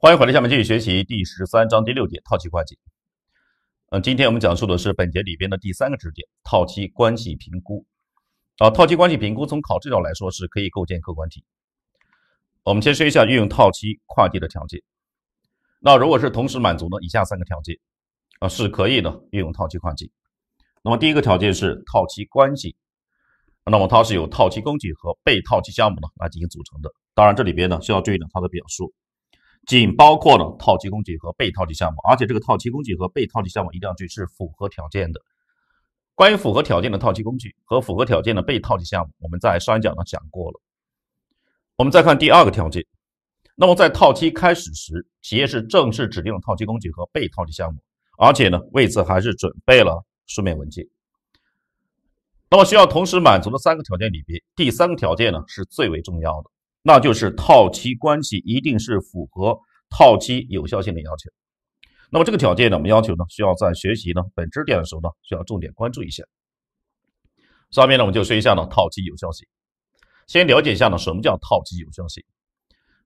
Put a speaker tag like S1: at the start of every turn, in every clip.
S1: 欢迎回来，下面继续学习第十三章第六节套期会计。嗯，今天我们讲述的是本节里边的第三个知识点：套期关系评估。啊，套期关系评估从考试角来说是可以构建客观题。我们先说一下运用套期会计的条件。那如果是同时满足了以下三个条件，啊，是可以的运用套期会计。那么第一个条件是套期关系，那么它是由套期工具和被套期项目呢来进行组成的。当然，这里边呢需要注意呢它的表述。仅包括了套期工具和被套期项目，而且这个套期工具和被套期项目一定要去是符合条件的。关于符合条件的套期工具和符合条件的被套期项目，我们在上一讲呢讲过了。我们再看第二个条件，那么在套期开始时，企业是正式指定了套期工具和被套期项目，而且呢为此还是准备了书面文件。那么需要同时满足的三个条件里边，第三个条件呢是最为重要的。那就是套期关系一定是符合套期有效性的要求。那么这个条件呢，我们要求呢，需要在学习呢本知点的时候呢，需要重点关注一下。下面呢，我们就说一下呢套期有效性。先了解一下呢什么叫套期有效性。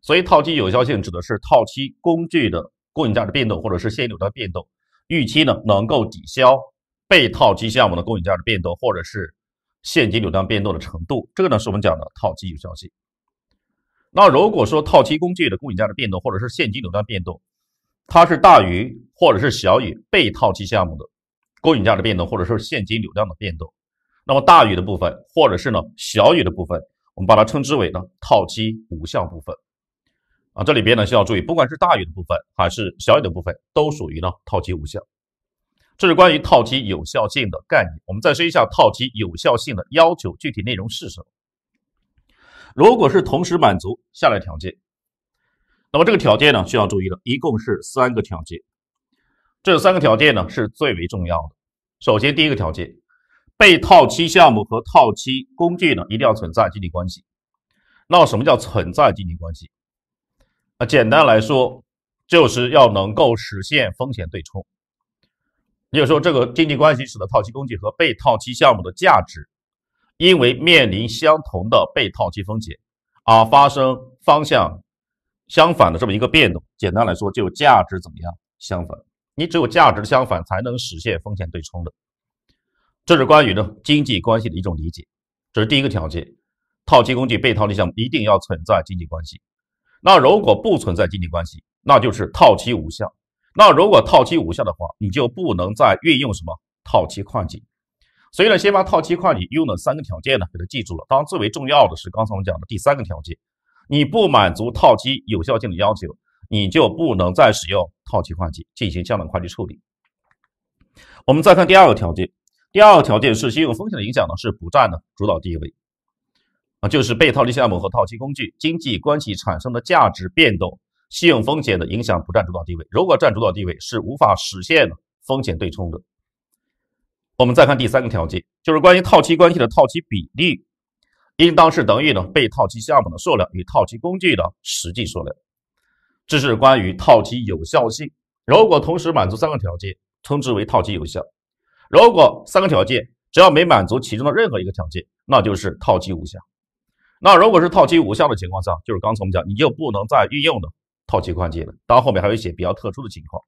S1: 所以套期有效性指的是套期工具的公允价值变动或者是现金流的变动预期呢，能够抵消被套期项目的公允价值变动或者是现金流量变动的程度。这个呢，是我们讲的套期有效性。那如果说套期工具的公允价值变动，或者是现金流量变动，它是大于或者是小于被套期项目的公允价值变动，或者是现金流量的变动，那么大于的部分，或者是呢小于的部分，我们把它称之为呢套期无效部分。啊，这里边呢需要注意，不管是大于的部分还是小于的部分，都属于呢套期无效。这是关于套期有效性的概念。我们再说一下套期有效性的要求，具体内容是什么？如果是同时满足下列条件，那么这个条件呢需要注意的，一共是三个条件。这三个条件呢是最为重要的。首先，第一个条件，被套期项目和套期工具呢一定要存在经济关系。那么什么叫存在经济关系？啊，简单来说，就是要能够实现风险对冲。也就是说，这个经济关系使得套期工具和被套期项目的价值。因为面临相同的被套期风险，而发生方向相反的这么一个变动，简单来说就价值怎么样相反，你只有价值相反才能实现风险对冲的，这是关于呢经济关系的一种理解，这是第一个条件，套期工具被套立项一定要存在经济关系，那如果不存在经济关系，那就是套期无效，那如果套期无效的话，你就不能再运用什么套期会计。所以呢，先把套期会计用的三个条件呢，给它记住了。当然，最为重要的是刚才我们讲的第三个条件，你不满足套期有效性的要求，你就不能再使用套期会计进行降本的会计处理。我们再看第二个条件，第二个条件是信用风险的影响呢，是不占呢主导地位啊，就是被套利项目和套期工具经济关系产生的价值变动，信用风险的影响不占主导地位。如果占主导地位，是无法实现风险对冲的。我们再看第三个条件，就是关于套期关系的套期比例，应当是等于呢被套期项目的数量与套期工具的实际数量。这是关于套期有效性。如果同时满足三个条件，称之为套期有效。如果三个条件只要没满足其中的任何一个条件，那就是套期无效。那如果是套期无效的情况下，就是刚才我们讲，你就不能再运用的套期会计了。然后面还有一些比较特殊的情况。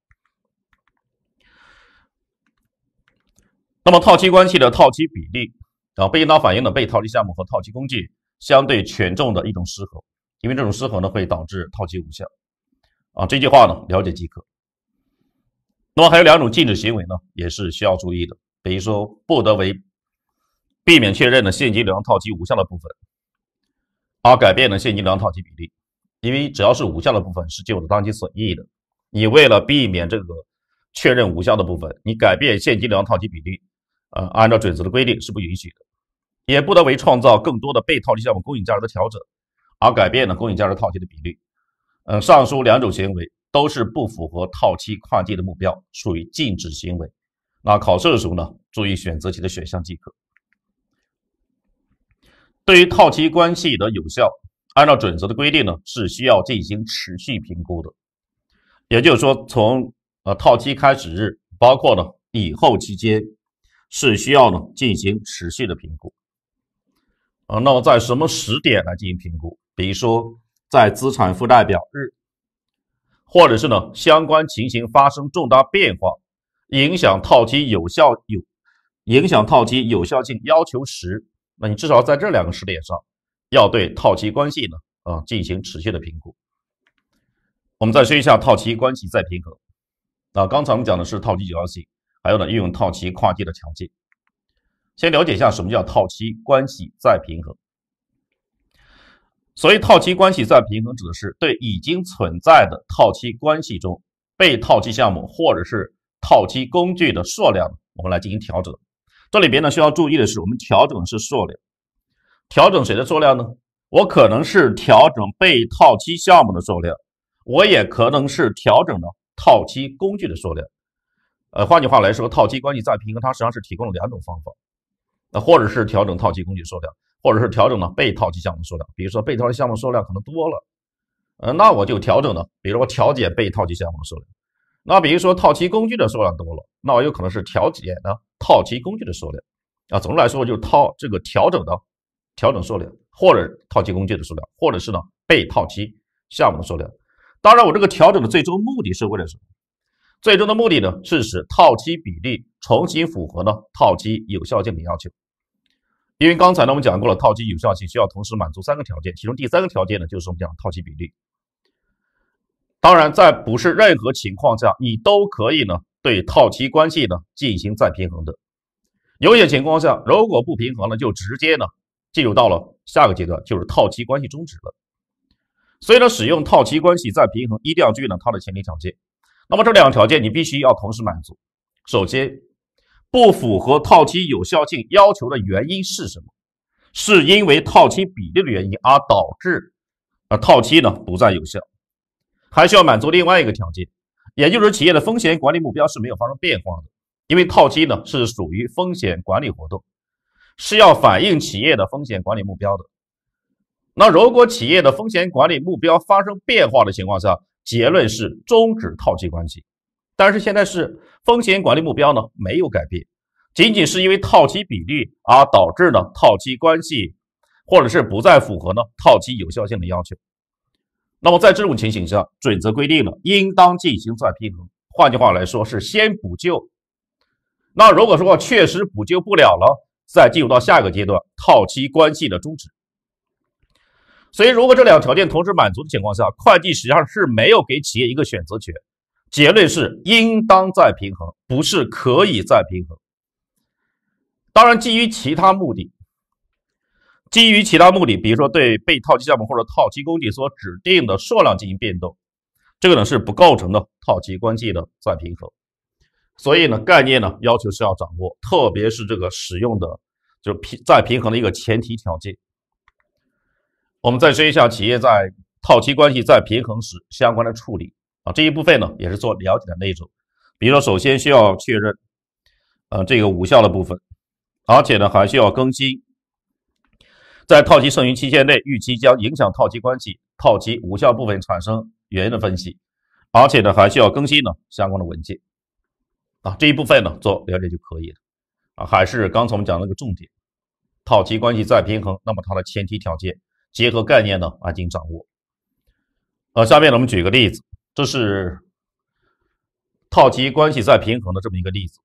S1: 那么套期关系的套期比例，啊，不被应当反映的被套期项目和套期工具相对权重的一种失衡，因为这种失衡呢会导致套期无效。啊，这句话呢了解即可。那么还有两种禁止行为呢，也是需要注意的，比如说不得为避免确认的现金流量套期无效的部分，而改变的现金流量套期比例，因为只要是无效的部分是具有当期损益的，你为了避免这个确认无效的部分，你改变现金流量套期比例。呃，按照准则的规定是不允许的，也不得为创造更多的被套利项目公允价值的调整而改变呢公允价值套期的比率。嗯，上述两种行为都是不符合套期跨界的目标，属于禁止行为。那考试的时候呢，注意选择题的选项即可。对于套期关系的有效，按照准则的规定呢，是需要进行持续评估的，也就是说，从呃套期开始日，包括呢以后期间。是需要呢进行持续的评估，呃，那么在什么时点来进行评估？比如说在资产负债表日，或者是呢相关情形发生重大变化，影响套期有效有影响套期有效性要求时，那你至少在这两个时点上要对套期关系呢啊进行持续的评估。我们再说一下套期关系再平衡，啊，刚才我们讲的是套期有效性。还有呢，运用套期跨界的条件，先了解一下什么叫套期关系再平衡。所谓套期关系再平衡，指的是对已经存在的套期关系中被套期项目或者是套期工具的数量，我们来进行调整。这里边呢需要注意的是，我们调整的是数量，调整谁的数量呢？我可能是调整被套期项目的数量，我也可能是调整的套期工具的数量。呃，换句话来说，套期关系再平衡，它实际上是提供了两种方法，那或者是调整套期工具数量，或者是调整呢被套期项目数量。比如说被套期项目数量可能多了，呃，那我就调整呢，比如说调节被套期项目的数量。那比如说套期工具的数量多了，那我有可能是调节呢套期工具的数量啊。总的来说，就套这个调整的调整数量，或者套期工具的数量，或者是呢被套期项目的数量。当然，我这个调整的最终目的是为了什么？最终的目的呢，是使套期比例重新符合呢套期有效性的要求。因为刚才呢我们讲过了，套期有效性需要同时满足三个条件，其中第三个条件呢就是我们讲套期比例。当然，在不是任何情况下，你都可以呢对套期关系呢进行再平衡的。有些情况下，如果不平衡呢，就直接呢进入到了下个阶段，就是套期关系终止了。所以呢，使用套期关系再平衡，一定要注意呢它的前提条件。那么这两个条件你必须要同时满足。首先，不符合套期有效性要求的原因是什么？是因为套期比例的原因而导致，啊套期呢不再有效。还需要满足另外一个条件，也就是企业的风险管理目标是没有发生变化的。因为套期呢是属于风险管理活动，是要反映企业的风险管理目标的。那如果企业的风险管理目标发生变化的情况下，结论是终止套期关系，但是现在是风险管理目标呢没有改变，仅仅是因为套期比率而导致呢套期关系或者是不再符合呢套期有效性的要求。那么在这种情形下，准则规定了应当进行再平衡。换句话来说，是先补救。那如果说确实补救不了了，再进入到下一个阶段，套期关系的终止。所以，如果这两条件同时满足的情况下，会计实际上是没有给企业一个选择权。结论是应当再平衡，不是可以再平衡。当然，基于其他目的，基于其他目的，比如说对被套期项目或者套期工具所指定的数量进行变动，这个呢是不构成的套期关系的再平衡。所以呢，概念呢要求是要掌握，特别是这个使用的，就是平再平衡的一个前提条件。我们再说一下企业在套期关系再平衡时相关的处理啊，这一部分呢也是做了解的内容。比如说，首先需要确认，呃，这个无效的部分，而且呢还需要更新。在套期剩余期限内，预期将影响套期关系套期无效部分产生原因的分析，而且呢还需要更新呢相关的文件。啊，这一部分呢做了解就可以了。啊，还是刚才我们讲那个重点，套期关系再平衡，那么它的前提条件。结合概念呢啊进行掌握，呃，下面呢我们举个例子，这是套期关系再平衡的这么一个例子，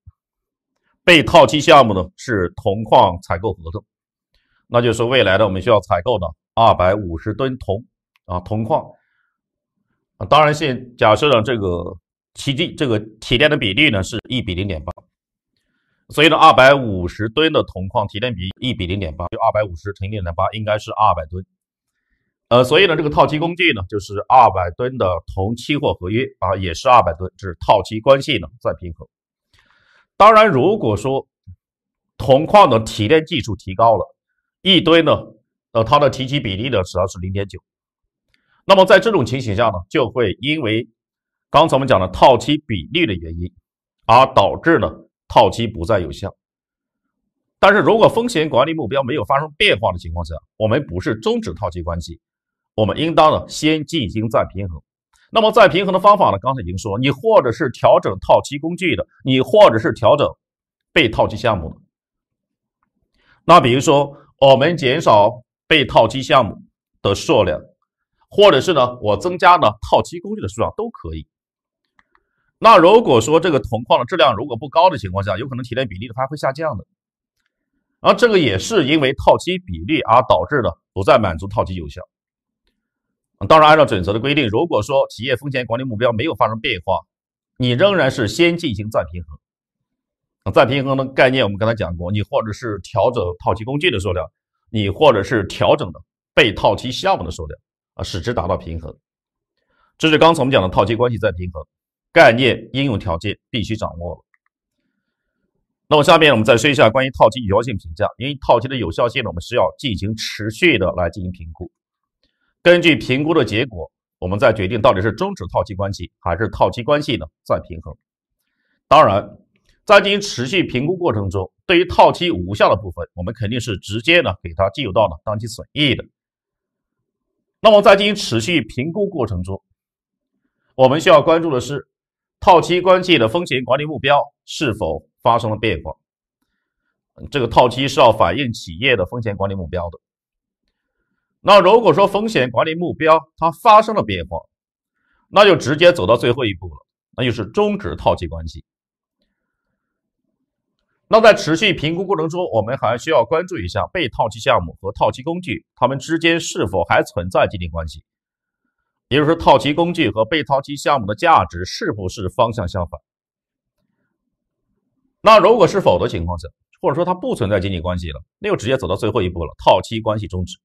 S1: 被套期项目呢是铜矿采购合同，那就是未来的我们需要采购的二百五十吨铜啊铜矿，啊，当然现假设呢这个期金这个提炼的比例呢是一比零点八，所以呢二百五十吨的铜矿提炼比一比零点八，就二百五十乘零点八应该是二百吨。呃，所以呢，这个套期工具呢，就是二百吨的铜期货合约啊，也是二百吨，是套期关系呢在平衡。当然，如果说铜矿的提炼技术提高了，一吨呢，呃，它的提取比例呢只要是零点九，那么在这种情形下呢，就会因为刚才我们讲的套期比例的原因，而导致呢套期不再有效。但是如果风险管理目标没有发生变化的情况下，我们不是终止套期关系。我们应当呢先进行再平衡，那么再平衡的方法呢，刚才已经说，你或者是调整套期工具的，你或者是调整被套期项目。的。那比如说，我们减少被套期项目的数量，或者是呢我增加呢套期工具的数量都可以。那如果说这个铜矿的质量如果不高的情况下，有可能提炼比例的它会下降的，而这个也是因为套期比例而导致的不再满足套期有效。当然，按照准则的规定，如果说企业风险管理目标没有发生变化，你仍然是先进行再平衡。再平衡的概念我们刚才讲过，你或者是调整套期工具的数量，你或者是调整的被套期项目的数量，啊，使之达到平衡。这是刚才我们讲的套期关系再平衡概念应用条件，必须掌握了。那么下面我们再说一下关于套期有效性评价，因为套期的有效性呢，我们需要进行持续的来进行评估。根据评估的结果，我们再决定到底是终止套期关系还是套期关系呢？再平衡。当然，在进行持续评估过程中，对于套期无效的部分，我们肯定是直接呢给它计入到了当期损益的。那么在进行持续评估过程中，我们需要关注的是，套期关系的风险管理目标是否发生了变化？这个套期是要反映企业的风险管理目标的。那如果说风险管理目标它发生了变化，那就直接走到最后一步了，那就是终止套期关系。那在持续评估过程中，我们还需要关注一下被套期项目和套期工具它们之间是否还存在经济关系，也就是说套期工具和被套期项目的价值是不是方向相反。那如果是否的情况下，或者说它不存在经济关系了，那就直接走到最后一步了，套期关系终止。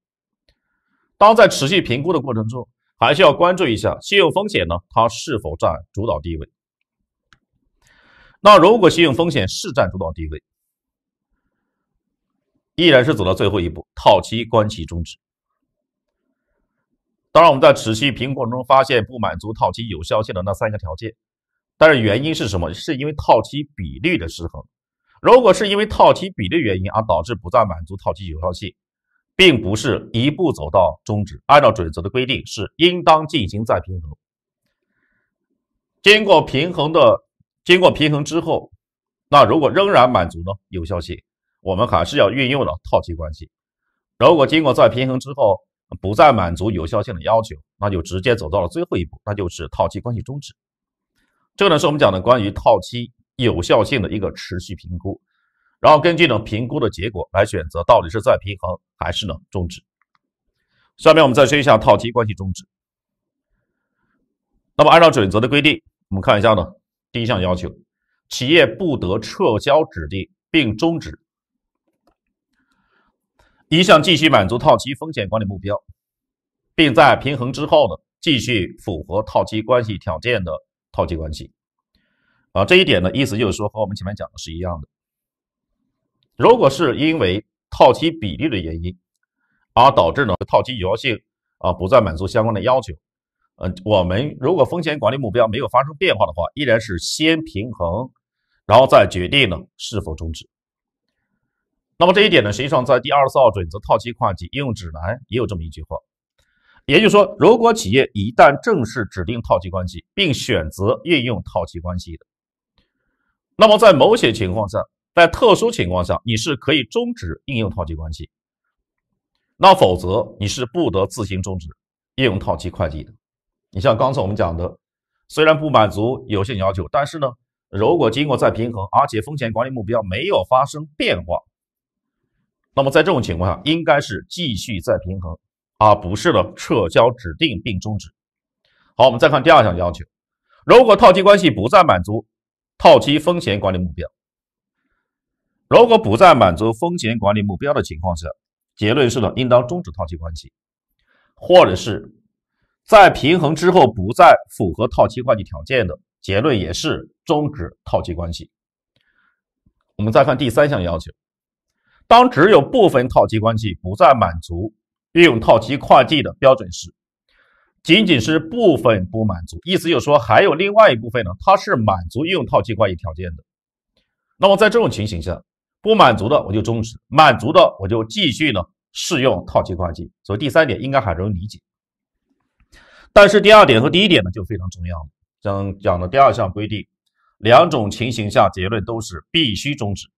S1: 当在持续评估的过程中，还需要关注一下信用风险呢，它是否占主导地位？那如果信用风险是占主导地位，依然是走到最后一步，套期关系终止。当然，我们在持续评估中发现不满足套期有效性的那三个条件，但是原因是什么？是因为套期比率的失衡。如果是因为套期比率原因而导致不再满足套期有效性。并不是一步走到终止，按照准则的规定是应当进行再平衡。经过平衡的，经过平衡之后，那如果仍然满足呢有效性，我们还是要运用了套期关系。如果经过再平衡之后不再满足有效性的要求，那就直接走到了最后一步，那就是套期关系终止。这个呢是我们讲的关于套期有效性的一个持续评估。然后根据呢评估的结果来选择到底是再平衡还是呢终止。下面我们再说一下套期关系终止。那么按照准则的规定，我们看一下呢第一项要求，企业不得撤销指定并终止一项继续满足套期风险管理目标，并在平衡之后呢继续符合套期关系条件的套期关系。啊，这一点呢意思就是说和我们前面讲的是一样的。如果是因为套期比例的原因，而导致呢套期有效性啊不再满足相关的要求，嗯，我们如果风险管理目标没有发生变化的话，依然是先平衡，然后再决定呢是否终止。那么这一点呢，实际上在第二十四号准则套期会计应用指南也有这么一句话，也就是说，如果企业一旦正式指定套期关系，并选择运用套期关系的，那么在某些情况下。在特殊情况下，你是可以终止应用套期关系，那否则你是不得自行终止应用套期会计的。你像刚才我们讲的，虽然不满足有限要求，但是呢，如果经过再平衡，而且风险管理目标没有发生变化，那么在这种情况下，应该是继续再平衡，而不是呢撤销指定并终止。好，我们再看第二项要求，如果套期关系不再满足套期风险管理目标。如果不再满足风险管理目标的情况下，结论是的，应当终止套期关系；或者是在平衡之后不再符合套期会计条件的，结论也是终止套期关系。我们再看第三项要求：当只有部分套期关系不再满足运用套期会计的标准时，仅仅是部分不满足，意思就是说还有另外一部分呢，它是满足运用套期会计条件的。那么在这种情形下，不满足的我就终止，满足的我就继续呢适用套期会计。所以第三点应该很容易理解。但是第二点和第一点呢就非常重要了。讲讲的第二项规定，两种情形下结论都是必须终止。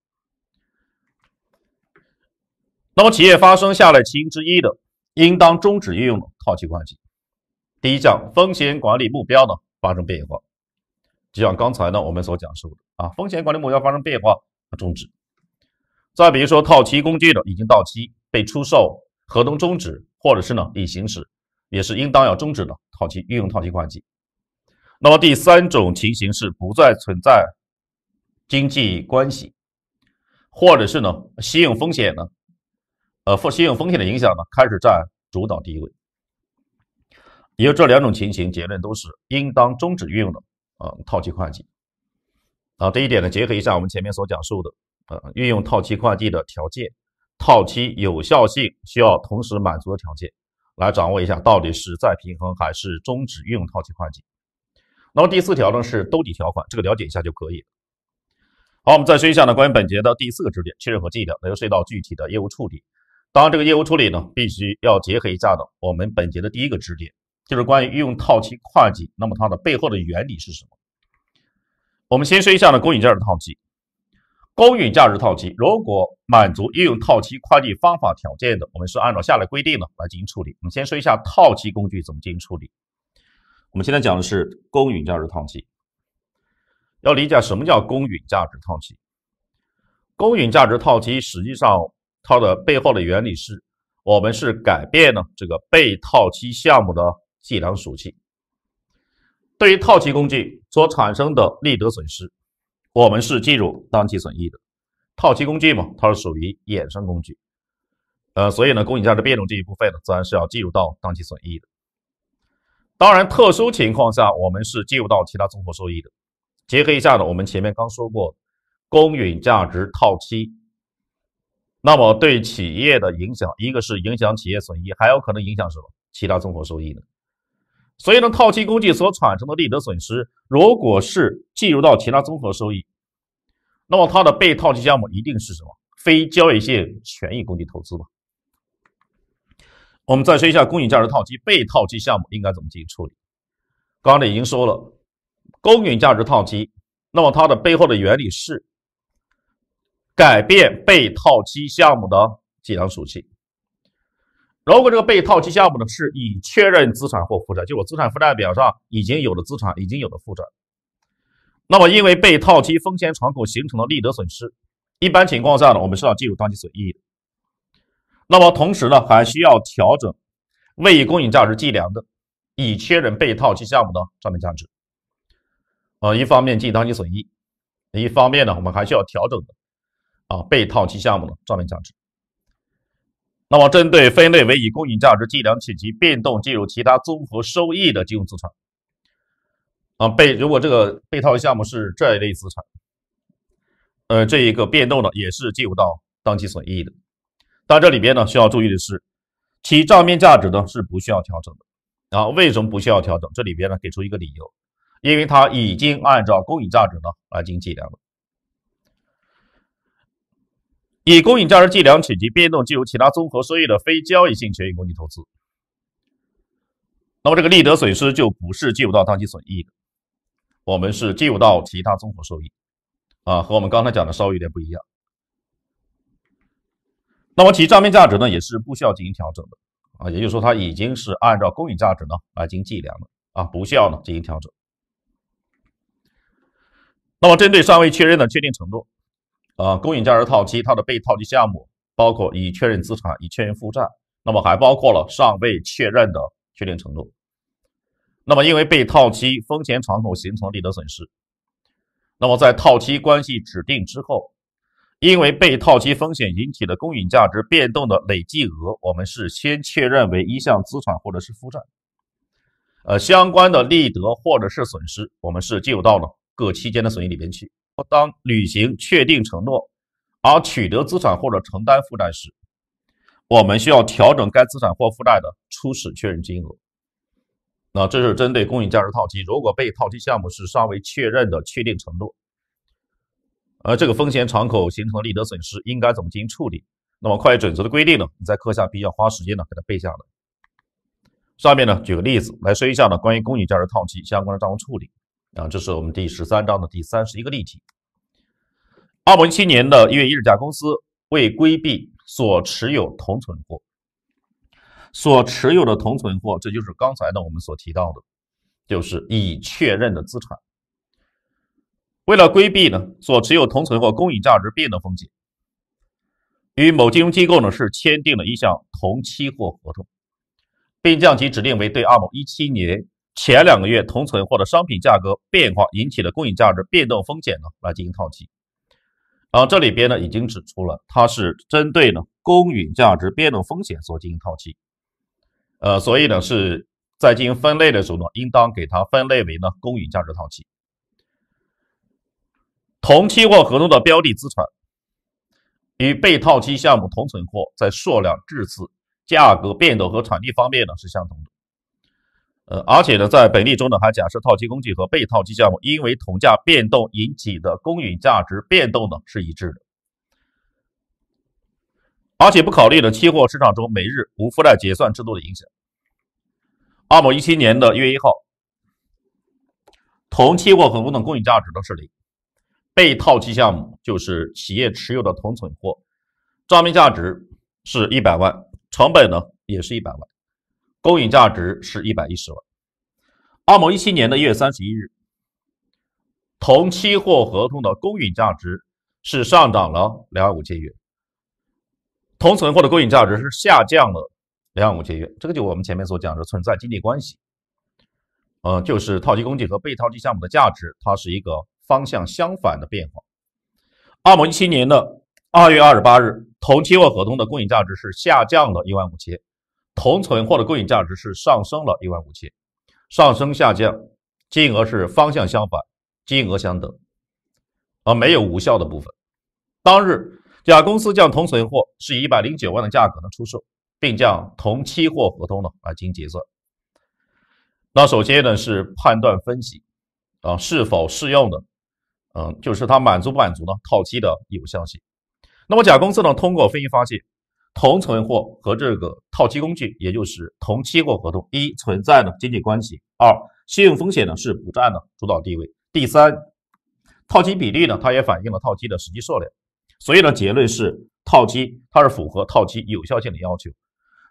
S1: 那么企业发生下列情形之一的，应当终止运用套期会计。第一项，风险管理目标呢发生变化，就像刚才呢我们所讲述的啊，风险管理目标发生变化终止。再比如说，套期工具的已经到期被出售，合同终止，或者是呢已行使，也是应当要终止的套期运用套期会计。那么第三种情形是不再存在经济关系，或者是呢信用风险呢，呃负信用风险的影响呢开始占主导地位。也就这两种情形，结论都是应当终止运用的呃，套期会计。啊，这一点呢结合一下我们前面所讲述的。呃，运用套期会计的条件，套期有效性需要同时满足的条件，来掌握一下到底是再平衡还是终止运用套期会计。那么第四条呢是兜底条款，这个了解一下就可以。好，我们再说一下呢，关于本节的第四个知识点确认和计量，那就涉及到具体的业务处理。当然，这个业务处理呢，必须要结合一下的我们本节的第一个知识点，就是关于运用套期会计，那么它的背后的原理是什么？我们先说一下呢，公允价值套期。公允价值套期，如果满足应用套期会计方法条件的，我们是按照下列规定呢来进行处理。我们先说一下套期工具怎么进行处理。我们现在讲的是公允价值套期。要理解什么叫公允价值套期，公允价值套期实际上它的背后的原理是，我们是改变了这个被套期项目的计量属性。对于套期工具所产生的利得损失。我们是计入当期损益的套期工具嘛，它是属于衍生工具，呃，所以呢，公允价值变动这一部分呢，自然是要计入到当期损益的。当然，特殊情况下，我们是计入到其他综合收益的。结合一下呢，我们前面刚说过，公允价值套期，那么对企业的影响，一个是影响企业损益，还有可能影响什么？其他综合收益呢？所以呢，套期工具所产生的利得损失，如果是计入到其他综合收益，那么它的被套期项目一定是什么？非交易性权益工具投资吧。我们再说一下公允价值套期被套期项目应该怎么进行处理。刚才已经说了，公允价值套期，那么它的背后的原理是改变被套期项目的计量属性。如果这个被套期项目呢，是已确认资产或负债，就我资产负债表上已经有的资产，已经有的负债，那么因为被套期风险敞口形成的利得损失，一般情况下呢，我们是要计入当期损益的。那么同时呢，还需要调整未以公允价值计量的已确认被套期项目的账面价值。呃，一方面计当期损益，一方面呢，我们还需要调整的啊，被套期项目的账面价值。那么，针对分类为以公允价值计量且其变动计入其他综合收益的金融资产，啊，被如果这个被套项目是这一类资产，呃，这一个变动呢，也是计入到当期损益的。但这里边呢，需要注意的是，其账面价值呢是不需要调整的。啊，为什么不需要调整？这里边呢给出一个理由，因为它已经按照公允价值呢来进行计量了。以公允价值计量且其变动计入其他综合收益的非交易性权益工具投资，那么这个利得损失就不是计入到当期损益的，我们是计入到其他综合收益，啊，和我们刚才讲的稍微有点不一样。那么其账面价值呢，也是不需要进行调整的，啊，也就是说它已经是按照公允价值呢来进行计量的，啊，不需要呢进行调整。那么针对尚未确认的确定程度。呃，公允价值套期，它的被套期项目包括已确认资产、已确认负债，那么还包括了尚未确认的确定程度。那么，因为被套期风险敞口形成利得损失，那么在套期关系指定之后，因为被套期风险引起的公允价值变动的累计额，我们是先确认为一项资产或者是负债。呃，相关的利得或者是损失，我们是计入到了各期间的损益里边去。当履行确定承诺而取得资产或者承担负债时，我们需要调整该资产或负债的初始确认金额。那这是针对公允价值套期，如果被套期项目是尚未确认的确定承诺，而这个风险敞口形成的利得损失应该怎么进行处理？那么会计准则的规定呢？你在课下必要花时间呢给它背下来。下面呢举个例子来说一下呢关于公允价值套期相关的账务处理。啊，这是我们第十三章的第三十一个例题。二零一七年的一月一日，甲公司为规避所持有同存货，所持有的同存货，这就是刚才呢我们所提到的，就是已确认的资产。为了规避呢所持有同存货公允价值变动风险，与某金融机构呢是签订了一项同期货合同，并将其指定为对二零一七年。前两个月同存或者商品价格变化引起的公允价值变动风险呢，来进行套期。然后这里边呢已经指出了，它是针对呢公允价值变动风险所进行套期。呃，所以呢是在进行分类的时候呢，应当给它分类为呢公允价值套期。同期货合同的标的资产与被套期项目同存货在数量、质次、价格变动和产地方面呢是相同的。呃，而且呢，在本例中呢，还假设套期工具和被套期项目因为铜价变动引起的公允价值变动呢是一致的，而且不考虑的期货市场中每日无负债结算制度的影响。二零一七年的月一号，铜期货合同的公允价值都是零，被套期项目就是企业持有的铜存货，账面价值是一百万，成本呢也是一百万。公允价值是一百一十万。二某一七年的一月三十一日，同期货合同的公允价值是上涨了两万五千元，同存货的公允价值是下降了两万五千元。这个就我们前面所讲的存在经济关系，嗯，就是套期工具和被套期项目的价值，它是一个方向相反的变化。二某一七年的二月二十八日，同期货合同的公允价值是下降了一万五千。同存货的公允价值是上升了一万五千，上升下降金额是方向相反，金额相等，而没有无效的部分。当日，甲公司将同存货是以一百零九万的价格呢出售，并将同期货合同呢来进行结算。那首先呢是判断分析啊是否适用的，嗯，就是它满足不满足呢套期的有效性。那么甲公司呢通过分析发现，同存货和这个套期工具，也就是同期货合同，一存在的经济关系；二信用风险呢是不占的主导地位。第三，套期比例呢，它也反映了套期的实际数量。所以呢，结论是套期它是符合套期有效性的要求。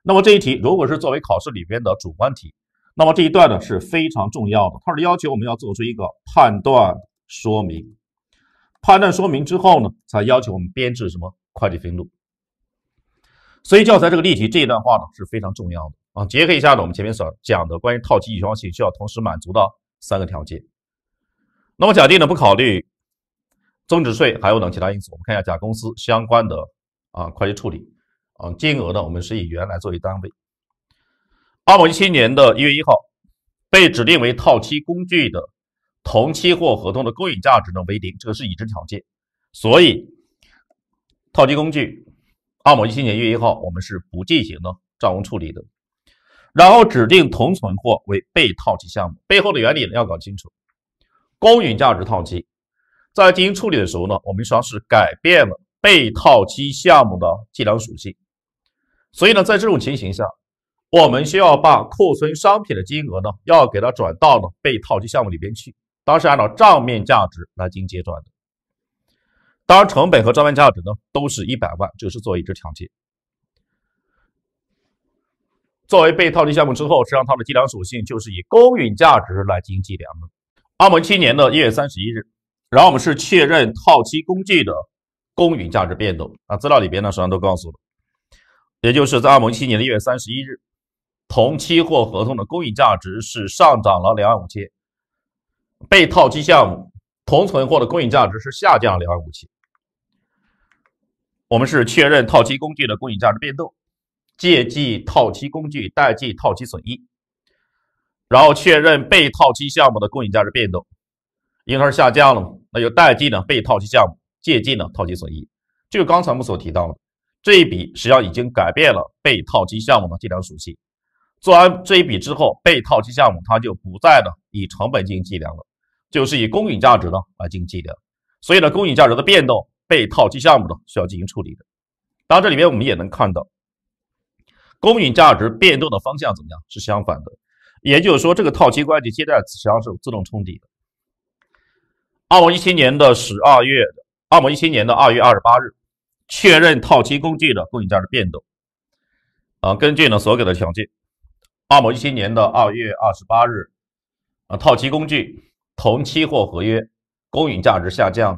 S1: 那么这一题如果是作为考试里边的主观题，那么这一段呢是非常重要的。它是要求我们要做出一个判断说明，判断说明之后呢，才要求我们编制什么会计分录。所以教材这个例题这一段话呢是非常重要的啊，结合一下呢我们前面所讲的关于套期有效性需要同时满足的三个条件。那么假定呢不考虑增值税还有等其他因素，我们看一下甲公司相关的啊会计处理啊金额呢我们是以元来作为单位。二零一七年的一月一号被指定为套期工具的同期货合同的公允价值呢为零，这个是已知条件，所以套期工具。二么一七年一月一号，我们是不进行呢账务处理的。然后指定同存货为被套期项目，背后的原理呢要搞清楚。公允价值套期，在进行处理的时候呢，我们实际上是改变了被套期项目的计量属性。所以呢，在这种情形下，我们需要把库存商品的金额呢，要给它转到呢被套期项目里边去，当时按照账面价值来进行结转的。当然，成本和账面价值呢，都是一百万，个是作为一只强基。作为被套期项目之后，实际上它的计量属性就是以公允价值来进行计量的。二零一七年的一月三十一日，然后我们是确认套期工具的公允价值变动。啊，资料里边呢实际上都告诉了，也就是在二零一七年的一月三十一日，同期货合同的公允价值是上涨了两万五千，被套期项目同存货的公允价值是下降两万五千。我们是确认套期工具的公允价值变动，借记套期工具，贷记套期损益。然后确认被套期项目的公允价值变动，因为它是下降了嘛，那就贷记呢被套期项目，借记呢套期损益。就刚才我们所提到的这一笔，实际上已经改变了被套期项目的计量属性。做完这一笔之后，被套期项目它就不再呢以成本进行计量了，就是以公允价值呢来进行计量。所以呢，公允价值的变动。被套期项目的需要进行处理的，当然这里面我们也能看到，公允价值变动的方向怎么样是相反的，也就是说这个套期关系接在实际上是自动冲抵的。二零一七年的十二月，二零一七年的二月二十八日确认套期工具的公允价值变动，啊，根据呢所给的条件，二零一七年的二月二十八日啊套期工具同期货合约公允价值下降。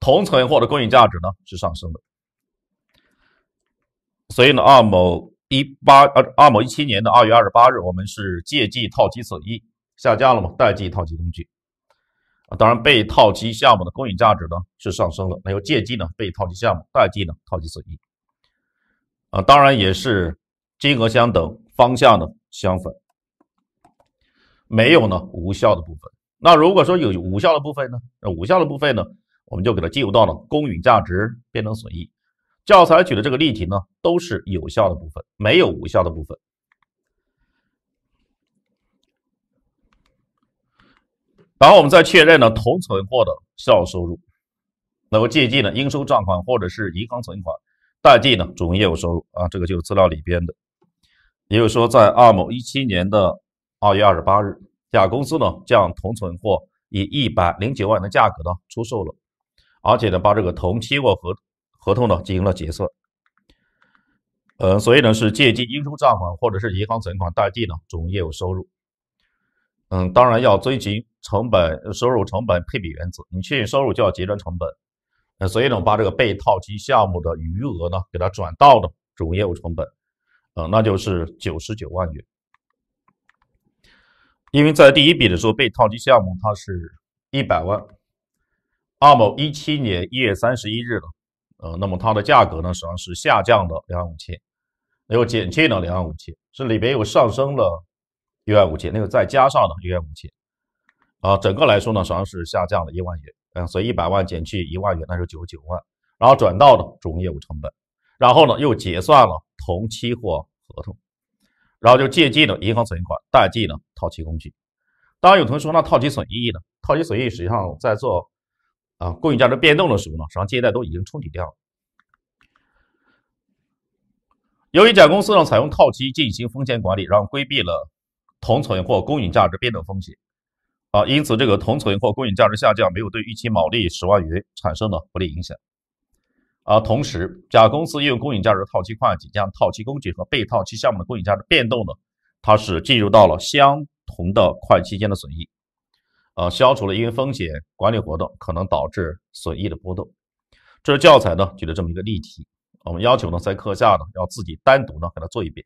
S1: 同存货的公允价值呢是上升的，所以呢，二某一八呃二某一七年的二月二十八日，我们是借记套期损益，下架了嘛？贷记套期工具当然，被套期项目的公允价值呢是上升了，那有借记呢被套期项目，贷记呢套期损益啊。当然也是金额相等，方向呢相反，没有呢无效的部分。那如果说有无效的部分呢，那无效的部分呢？我们就给它计入到了公允价值，变成损益。教材举的这个例题呢，都是有效的部分，没有无效的部分。然后我们再确认呢，同存货的销售收入，那么借记呢应收账款或者是银行存款，贷记呢主营业务收入啊，这个就是资料里边的。也就是说，在二某一七年的二月二十八日，甲公司呢将同存货以一百零九万的价格呢出售了。而且呢，把这个同期货合合同呢进行了结算，呃，所以呢是借记应收账款或者是银行存款贷记呢主营业务收入。嗯，当然要遵循成本收入成本配比原则，你确认收入就要结转成本。呃，所以呢，把这个被套期项目的余额呢给它转到了主营业务成本，嗯，那就是九十九万元，因为在第一笔的时候被套期项目它是一百万。那某一七年一月三十一日呢，呃，那么它的价格呢实际上是下降的两万五千，又减去了两万五千，是里边又上升了一万五千，那个再加上呢一万五千，啊，整个来说呢实际上是下降了一万元，嗯，所以一百万减去一万元，那是九十九万，然后转到了主营业务成本，然后呢又结算了同期货合同，然后就借记了银行存款，贷记呢套期工具。当然有同学说那套期损益呢？套期损益实际上在做。啊，公允价值变动的时候呢，实际上借贷都已经冲抵掉了。由于甲公司呢采用套期进行风险管理，然后规避了同存或公允价值变动风险。啊，因此这个同存或公允价值下降没有对预期毛利十万元产生了不利影响。啊，同时，甲公司用公允价值套期会计，将套期工具和被套期项目的公允价值变动呢，它是计入到了相同的会计期间的损益。呃，消除了因风险管理活动可能导致损益的波动。这是教材呢举的这么一个例题，我们要求呢在课下呢要自己单独呢给它做一遍。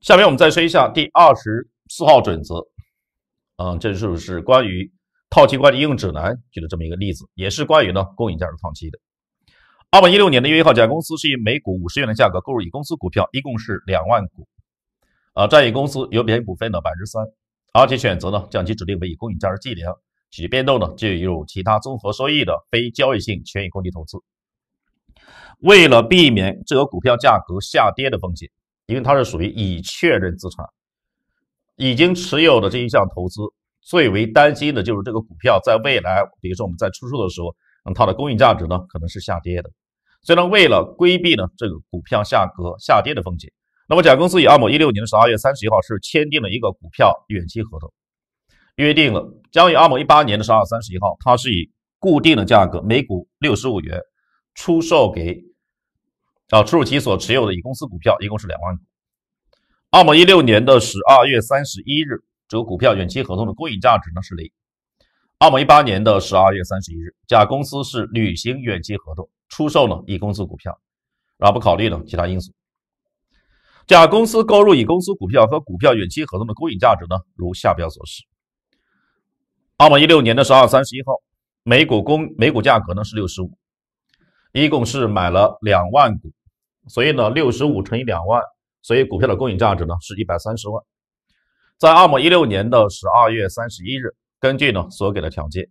S1: 下面我们再说一下第二十四号准则，啊，这就是关于套期管理应用指南举的这么一个例子，也是关于呢公允价值套期的。二零一六年的月一号，甲公司是以每股五十元的价格购入乙公司股票，一共是两万股，啊，占乙公司有权股份的百分之三。而且选择呢，将其指定为以公允价值计量其变动呢计入其他综合收益的非交易性权益工具投资。为了避免这个股票价格下跌的风险，因为它是属于已确认资产，已经持有的这一项投资，最为担心的就是这个股票在未来，比如说我们在出售的时候，那它的公允价值呢可能是下跌的。所以呢，为了规避呢这个股票价格下跌的风险。那么，甲公司与阿某一六年的十二月三十一号是签订了一个股票远期合同，约定了将于阿某一八年的十二月三十一号，它是以固定的价格每股六十五元出售给啊，出售其所持有的乙公司股票，一共是两万。股。阿某一六年的十二月三十一日，这个股票远期合同的公允价值呢是零。阿某一八年的十二月三十一日，甲公司是履行远期合同，出售了乙公司股票，然后不考虑呢其他因素。甲公司购入乙公司股票和股票远期合同的公允价值呢？如下表所示。二零一六年的十二月三十一号，每股公每股价格呢是六十五，一共是买了两万股，所以呢六十五乘以两万，所以股票的公允价值呢是一百三十万。在二零一六年的十二月三十一日，根据呢所给的条件，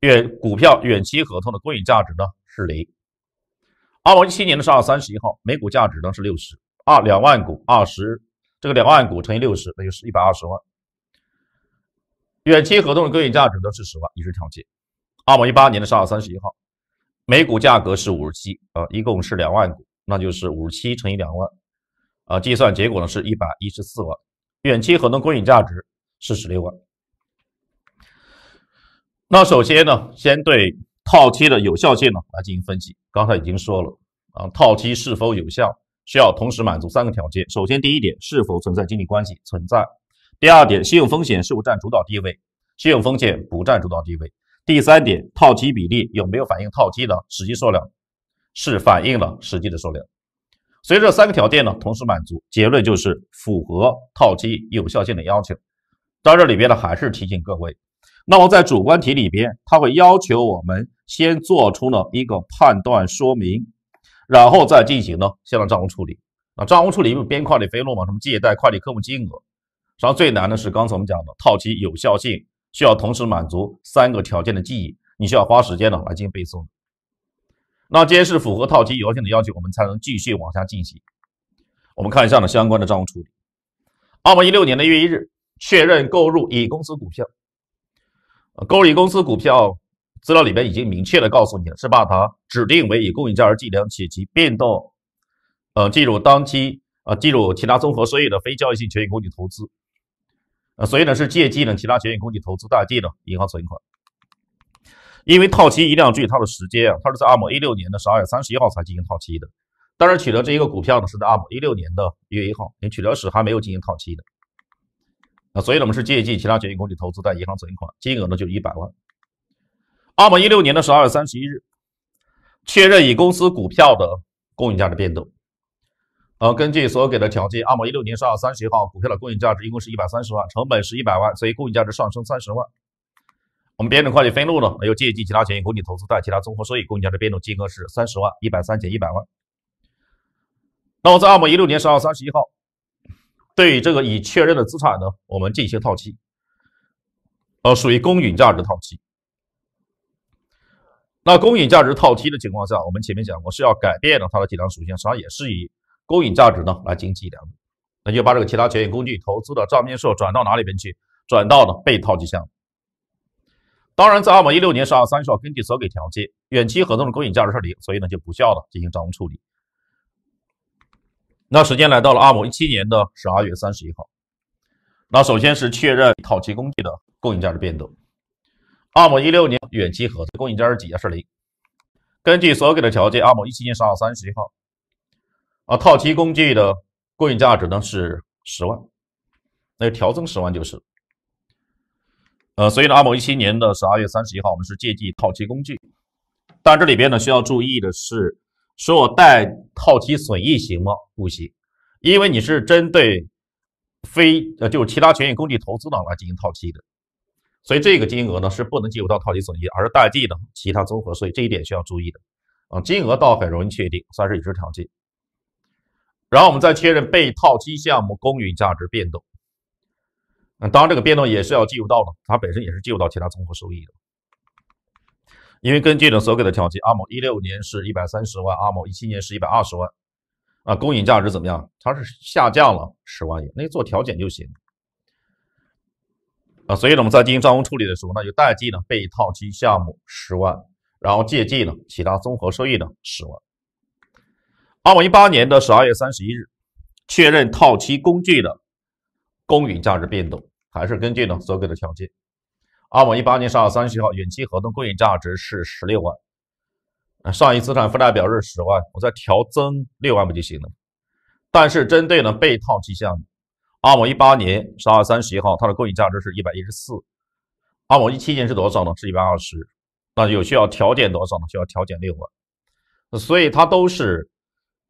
S1: 远股票远期合同的公允价值呢是零。二零一七年的十二三十一号，每股价值呢是六十。二两万股二十，这个两万股乘以六十，那就是一百二十万。远期合同的公允价值呢是十万，一日调节。二零一八年的十二月三十一号，每股价格是五十七，啊，一共是两万股，那就是五十七乘以两万，啊，计算结果呢是一百一十四万。远期合同公允价值是十六万。那首先呢，先对套期的有效性呢来进行分析。刚才已经说了，啊，套期是否有效？需要同时满足三个条件。首先，第一点，是否存在经济关系？存在。第二点，信用风险是否占主导地位？信用风险不占主导地位。第三点，套期比例有没有反映套期的实际数量？是反映了实际的数量。随着三个条件呢同时满足，结论就是符合套期有效性的要求。到这里边呢，还是提醒各位，那么在主观题里边，它会要求我们先做出了一个判断说明。然后再进行呢，线上账务处理。啊，账务处理有边块的费用嘛？什么借贷会计科目金额？然后最难的是刚才我们讲的套期有效性，需要同时满足三个条件的记忆，你需要花时间呢来进行背诵。那既然是符合套期有效性的要求，我们才能继续往下进行。我们看一下呢相关的账务处理。二零一六年的月一日确认购入乙公司股票，购入乙公司股票。资料里边已经明确的告诉你了，是把它指定为以公允价值计量且其变动，呃，计入当期啊，计入其他综合收益的非交易性权益工具投资，呃，所以呢是借记呢其他权益工具投资贷记呢银行存款，因为套期一定要注意它的时间啊，它是在二姆一六年的十二月三十一号才进行套期的，当然取得这一个股票呢是在二姆一六年的一月一号，你取得时还没有进行套期的，啊，所以呢我们是借记其他权益工具投资贷银行存款，金额呢就是一百万。二零一六年的十二月三十一日，确认乙公司股票的公允价值变动。呃，根据所给的条件，二零一六年十二月三十一号股票的公允价值一共是一百三十万，成本是一百万，所以公允价值上升三十万。我们编制会计分录呢，有借记其他权益公具投资贷其他综合收益公允价值变动金额是三十万一百三减一百万。那我在二零一六年十二月三十一号，对于这个已确认的资产呢，我们进行套期，呃，属于公允价值套期。那公允价值套期的情况下，我们前面讲过是要改变了它的计量属性，实际上也是以公允价值呢来进行计量。的。那就把这个其他权益工具投资的账面数转到哪里边去？转到了被套期项目。当然，在二零一六年十二月三十号，根据所给条件，远期合同的公允价值是零，所以呢就不需要的进行账务处理。那时间来到了二零一七年的十二月三十一号，那首先是确认套期工具的公允价值变动。阿某一六年远期合同公允价值是几啊？是零。根据所给的条件，阿某一七年十二月三十一号，啊，套期工具的公允价值呢是十万，那就调增十万就是。呃，所以呢，阿某一七年的十二月三十一号，我们是借记套期工具。但这里边呢需要注意的是，说我带套期损益行吗？不行，因为你是针对非呃就是其他权益工具投资呢来进行套期的。所以这个金额呢是不能计入到套期损益，而是代记的其他综合税，这一点需要注意的。啊，金额倒很容易确定，算是已知条件。然后我们再确认被套期项目公允价值变动，嗯，当这个变动也是要计入到的，它本身也是计入到其他综合收益的。因为根据呢所给的条件，阿某一六年是一百三十万，阿某一七年是一百二十万，啊，公允价值怎么样？它是下降了十万元，那做调减就行。啊，所以呢，我们在进行账务处理的时候，那就代记呢被套期项目十万，然后借记呢其他综合收益呢十万。二零一八年的十二月三十一日，确认套期工具的公允价值变动，还是根据呢所给的条件。二零一八年十二月三十一号，远期合同公允价值是十六万，上一资产负债表日十万，我再调增六万不就行了？但是针对呢被套期项目。阿某一八年十二月三十一号，它的购允价值是一百一十四。阿某一七年是多少呢？是一百二十。那有需要调减多少呢？需要调减六万。所以它都是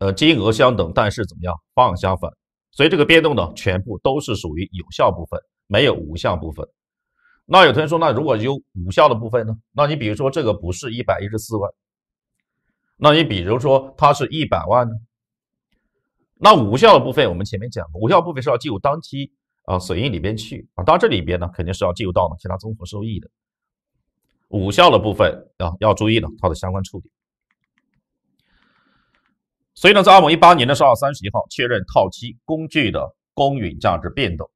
S1: 呃金额相等，但是怎么样，方向相反。所以这个变动呢，全部都是属于有效部分，没有无效部分。那有同学说，那如果有无效的部分呢？那你比如说这个不是一百一十四万，那你比如说它是一百万呢？那无效的部分，我们前面讲过，无效部分是要计入当期啊损益里边去啊。当然这里边呢，肯定是要计入到呢其他综合收益的。无效的部分啊，要注意呢它的相关处理。所以呢，在二零一八年的十二月三十一号确认套期工具的公允价值变动，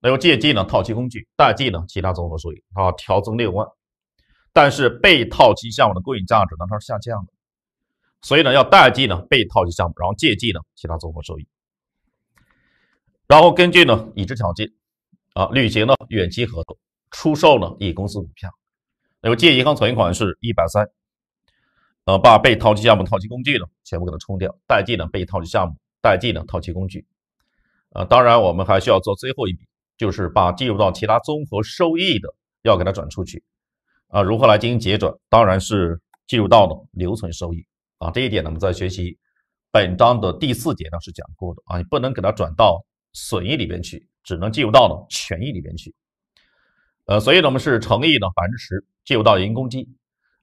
S1: 那么借记呢套期工具，贷记呢其他综合收益啊，调增六万。但是被套期项目的公允价值呢它是下降的。所以呢，要代记呢被套期项目，然后借记呢其他综合收益。然后根据呢已知条件，啊，履行呢远期合同，出售呢乙公司股票，那么借银行存款是一百三，呃，把被套期项目套期工具呢全部给它冲掉，代记呢被套期项目，代记呢套期工具，呃，当然我们还需要做最后一笔，就是把计入到其他综合收益的要给它转出去，啊，如何来进行结转？当然是计入到的留存收益。啊，这一点呢，我们在学习本章的第四节呢是讲过的啊，你不能给它转到损益里边去，只能进入到了权益里边去。呃，所以呢，我们是乘以呢百分之十，进入到盈公积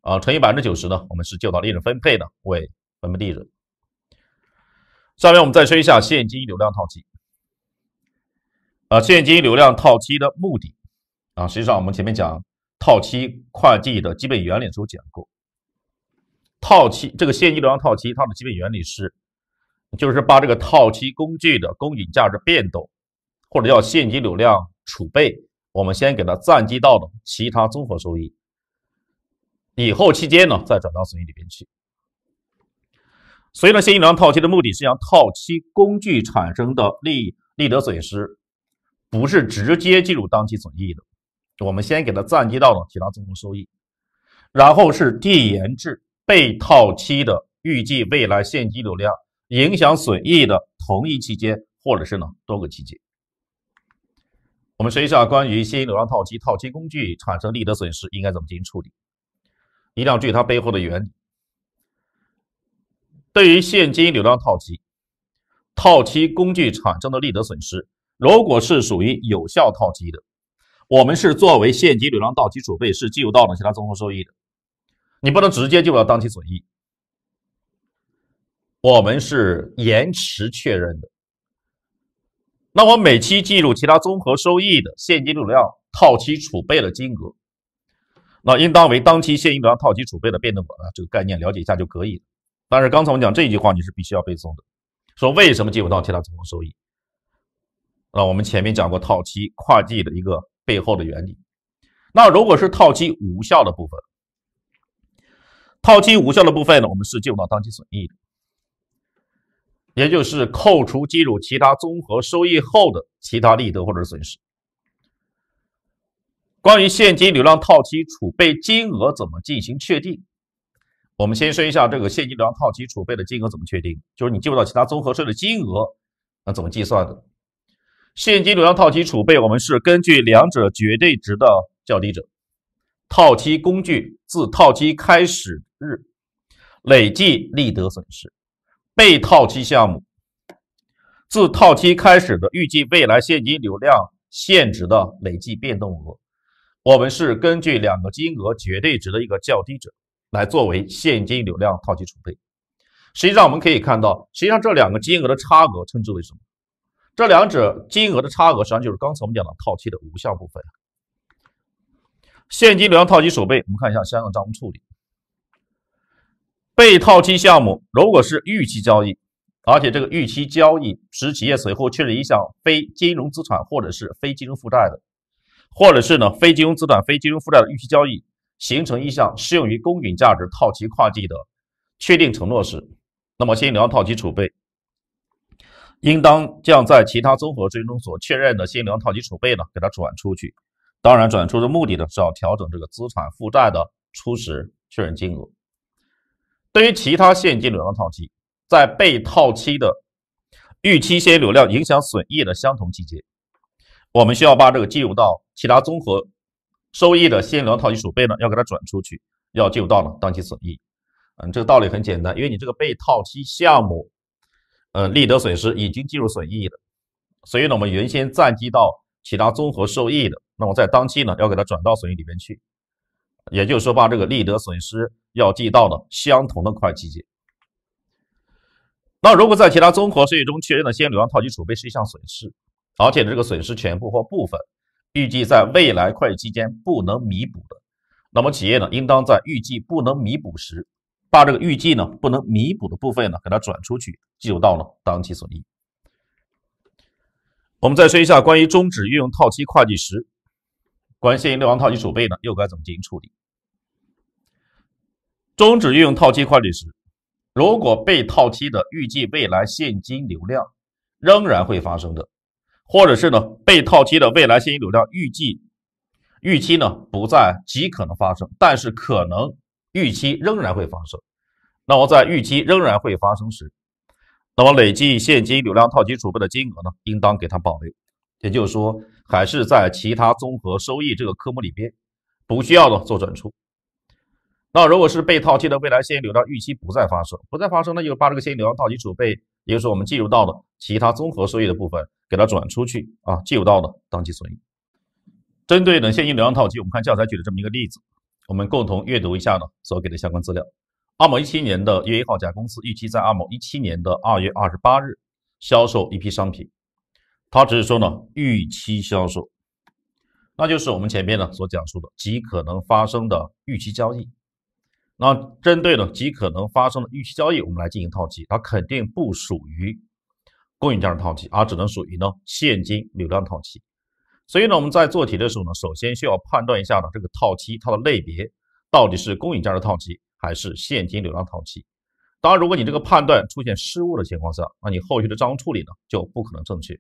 S1: 啊，乘以百分之九十呢，我们是就到利润分配呢，为分配利润。下面我们再说一下现金流量套期。啊，现金流量套期的目的啊，实际上我们前面讲套期会计的基本原理时候讲过。套期这个现金流量套期，它的基本原理是，就是把这个套期工具的公允价值变动，或者叫现金流量储备，我们先给它暂记到了其他综合收益，以后期间呢再转到损益里边去。所以呢，现金流量套期的目的是让套期工具产生的利益利得损失，不是直接计入当期损益的，我们先给它暂记到了其他综合收益，然后是递延制，被套期的预计未来现金流量影响损益的同一期间或者是呢多个期间，我们说一下关于现金流量套期套期工具产生利得损失应该怎么进行处理，一定要注意它背后的原理。对于现金流量套期套期工具产生的利得损失，如果是属于有效套期的，我们是作为现金流量到期储备是计入到了其他综合收益的。你不能直接进入到当期损益，我们是延迟确认的。那我每期计入其他综合收益的现金流量套期储备的金额，那应当为当期现金流量套期储备的变动额啊，这个概念了解一下就可以。了。但是刚才我们讲这句话，你是必须要背诵的，说为什么计入到其他综合收益？那我们前面讲过套期会计的一个背后的原理。那如果是套期无效的部分。套期无效的部分呢，我们是计入到当期损益的，也就是扣除计入其他综合收益后的其他利得或者是损失。关于现金流量套期储备金额怎么进行确定，我们先说一下这个现金流量套期储备的金额怎么确定，就是你计入到其他综合税的金额，那怎么计算的？现金流量套期储备我们是根据两者绝对值的较低者，套期工具自套期开始。日累计利得损失，被套期项目自套期开始的预计未来现金流量现值的累计变动额，我们是根据两个金额绝对值的一个较低者来作为现金流量套期储备。实际上我们可以看到，实际上这两个金额的差额称之为什么？这两者金额的差额实际上就是刚才我们讲的套期的无效部分。现金流量套期储备，我们看一下相应的账务处理。被套期项目如果是预期交易，而且这个预期交易使企业随后确认一项非金融资产或者是非金融负债的，或者是呢非金融资产、非金融负债的预期交易形成一项适用于公允价值套期会计的确定承诺时，那么金量套期储备应当将在其他综合税中所确认的金量套期储备呢给它转出去。当然，转出的目的呢是要调整这个资产负债的初始确认金额。对于其他现金流量套期，在被套期的预期现金流量影响损益的相同期间，我们需要把这个计入到其他综合收益的现金流量套期储备呢，要给它转出去，要计入到呢当期损益。嗯，这个道理很简单，因为你这个被套期项目，嗯，利得损失已经计入损益了，所以呢，我们原先暂记到其他综合收益的，那么在当期呢要给它转到损益里面去，也就是说把这个利得损失。要记到呢相同的会计期。那如果在其他综合收益中确认的现金流量套期储备是一项损失，而且这个损失全部或部分预计在未来会计期间不能弥补的，那么企业呢，应当在预计不能弥补时，把这个预计呢不能弥补的部分呢，给它转出去，计入到了当期损益。我们再说一下关于终止运用套期会计时，关于现金流量套期储备呢，又该怎么进行处理？终止运用套期会计时，如果被套期的预计未来现金流量仍然会发生的，或者是呢被套期的未来现金流量预计预期呢不再极可能发生，但是可能预期仍然会发生，那么在预期仍然会发生时，那么累计现金流量套期储备的金额呢，应当给它保留，也就是说还是在其他综合收益这个科目里边，不需要呢做转出。那如果是被套期的未来现金流量预期不再发生，不再发生那就把这个现金流量套期储备，也就是我们计入到的其他综合收益的部分给它转出去啊，计入到的当期损益。针对等现金流量套期，我们看教材举的这么一个例子，我们共同阅读一下呢所给的相关资料。二某一七年的月一号，甲公司预期在二某一七年的二月二十八日销售一批商品，它只是说呢预期销售，那就是我们前面呢所讲述的极可能发生的预期交易。那针对呢极可能发生的预期交易，我们来进行套期，它肯定不属于公允价值套期，而只能属于呢现金流量套期。所以呢我们在做题的时候呢，首先需要判断一下呢这个套期它的类别到底是公允价值套期还是现金流量套期。当然，如果你这个判断出现失误的情况下，那你后续的账务处理呢就不可能正确。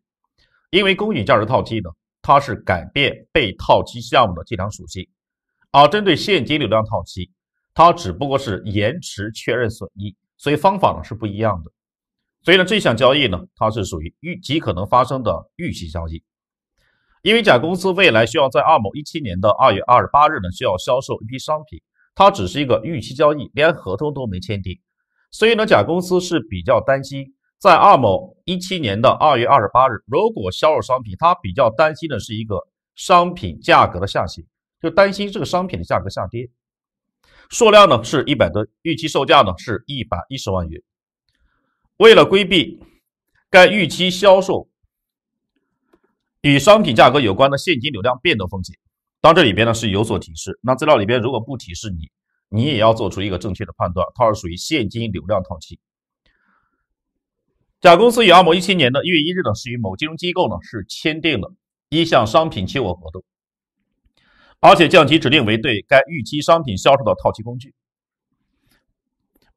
S1: 因为公允价值套期呢，它是改变被套期项目的计量属性，而针对现金流量套期。它只不过是延迟确认损益，所以方法呢是不一样的。所以呢，这项交易呢，它是属于预极可能发生的预期交易，因为甲公司未来需要在二某一七年的二月二十八日呢，需要销售一批商品，它只是一个预期交易，连合同都没签订。所以呢，甲公司是比较担心在二某一七年的二月二十八日，如果销售商品，它比较担心的是一个商品价格的下行，就担心这个商品的价格下跌。数量呢是一百吨，预期售价呢是一百一十万元。为了规避该预期销售与商品价格有关的现金流量变动风险，当这里边呢是有所提示。那资料里边如果不提示你，你也要做出一个正确的判断，它是属于现金流量套期。甲公司与阿某一七年的一月一日呢，是与某金融机构呢是签订了一项商品期货合同。而且降级指令为对该预期商品销售的套期工具，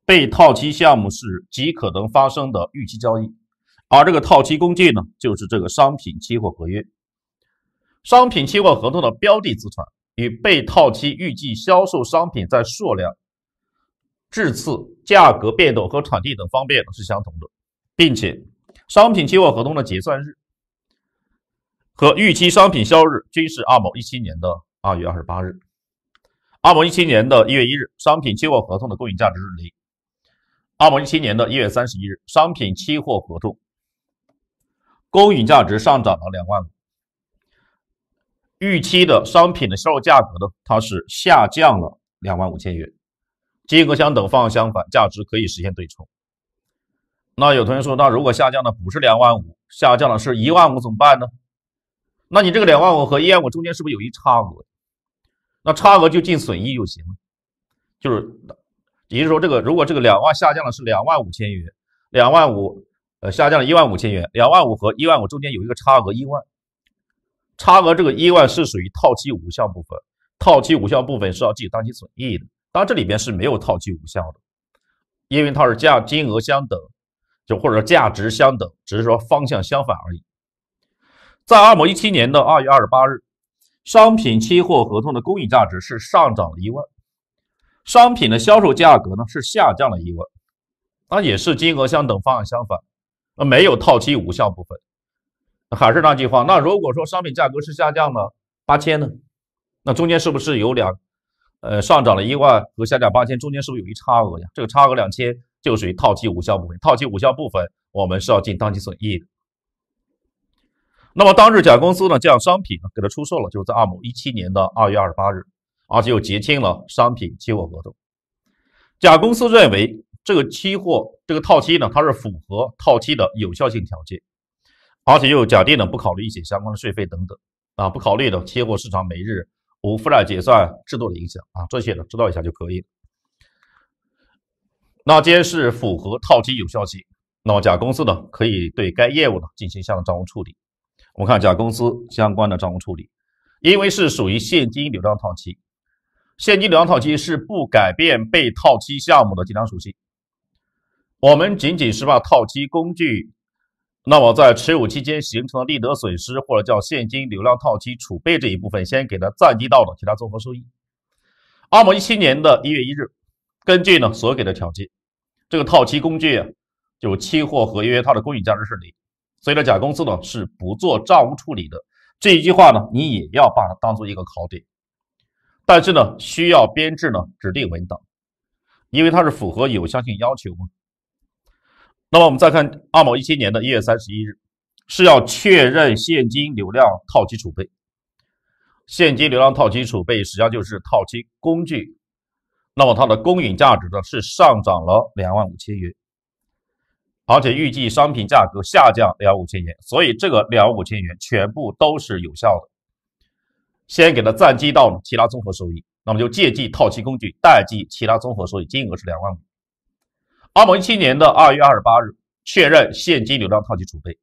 S1: 被套期项目是极可能发生的预期交易，而这个套期工具呢，就是这个商品期货合约。商品期货合同的标的资产与被套期预计销售商品在数量、质次、价格变动和产地等方面是相同的，并且商品期货合同的结算日和预期商品销日均是二某一七年的。二月二十八日，二零一七年的一月一日，商品期货合同的公允价值日历。二零一七年的一月三十一日，商品期货合同公允价值上涨了两万五，预期的商品的销售价格呢，它是下降了两万五千元。金额相等，方向相反，价值可以实现对冲。那有同学说，那如果下降的不是两万五，下降的是一万五，怎么办呢？那你这个两万五和一万五中间是不是有一差额？那差额就进损益就行了，就是，也就是说，这个如果这个两万下降了是两万五千元，两万五，呃，下降了一万五千元，两万五和一万五中间有一个差额一万，差额这个一万是属于套期无效部分，套期无效部分是要记当期损益的，当然这里边是没有套期无效的，因为它是价金额相等，就或者说价值相等，只是说方向相反而已，在二零一七年的二月二十八日。商品期货合同的公允价值是上涨了一万，商品的销售价格呢是下降了一万，那也是金额相等，方案相反，那没有套期无效部分，还是那句话，那如果说商品价格是下降了八千呢，那中间是不是有两，呃上涨了一万和下降八千，中间是不是有一差额呀？这个差额两千就属于套期无效部分，套期无效部分我们是要进当期损益的。那么当日，甲公司呢将商品呢给他出售了，就是在二某一七年的二月二十八日，而且又结清了商品期货合同。甲公司认为这个期货这个套期呢，它是符合套期的有效性条件，而且又假定呢不考虑一些相关的税费等等啊，不考虑的期货市场每日无负债结算制度的影响啊，这些呢知道一下就可以。那既然是符合套期有效性，那么甲公司呢可以对该业务呢进行相应的账务处理。我们看甲公司相关的账务处理，因为是属于现金流量套期，现金流量套期是不改变被套期项目的计量属性，我们仅仅是把套期工具，那么在持有期间形成的利得损失或者叫现金流量套期储备这一部分，先给它暂记到了其他综合收益。二零一七年的一月一日，根据呢所给的条件，这个套期工具就期货合约，它的公允价值是零。所以呢，甲公司呢是不做账务处理的这一句话呢，你也要把它当做一个考点。但是呢，需要编制呢指定文档，因为它是符合有效性要求嘛。那么我们再看二某一七年的一月三十一日，是要确认现金流量套期储备。现金流量套期储备实际上就是套期工具，那么它的公允价值呢是上涨了两万五千元。而且预计商品价格下降两万五千元，所以这个两万五千元全部都是有效的。先给它暂记到其他综合收益，那么就借记套期工具，贷记其他综合收益，金额是两万五。二零一七年的二月二十八日，确认现金流量套期储备，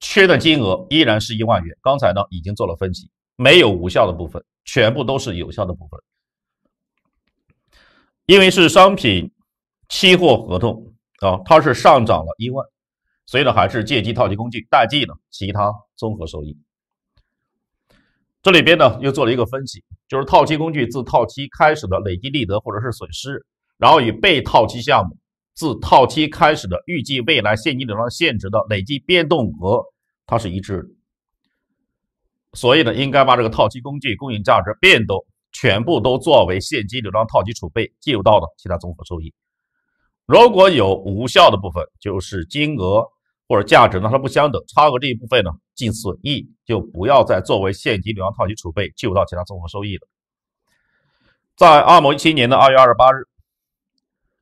S1: 缺的金额依然是一万元。刚才呢已经做了分析，没有无效的部分，全部都是有效的部分，因为是商品期货合同。啊，它是上涨了一万，所以呢，还是借机套期工具代替呢其他综合收益。这里边呢又做了一个分析，就是套期工具自套期开始的累计利得或者是损失，然后与被套期项目自套期开始的预计未来现金流量现值的累计变动额，它是一致的。所以呢，应该把这个套期工具供应价值变动全部都作为现金流量套期储备计入到了其他综合收益。如果有无效的部分，就是金额或者价值呢，它不相等，差额这一部分呢，近损益，就不要再作为现金流量套期储备计入到其他综合收益了。在二某一七年的二月二十八日，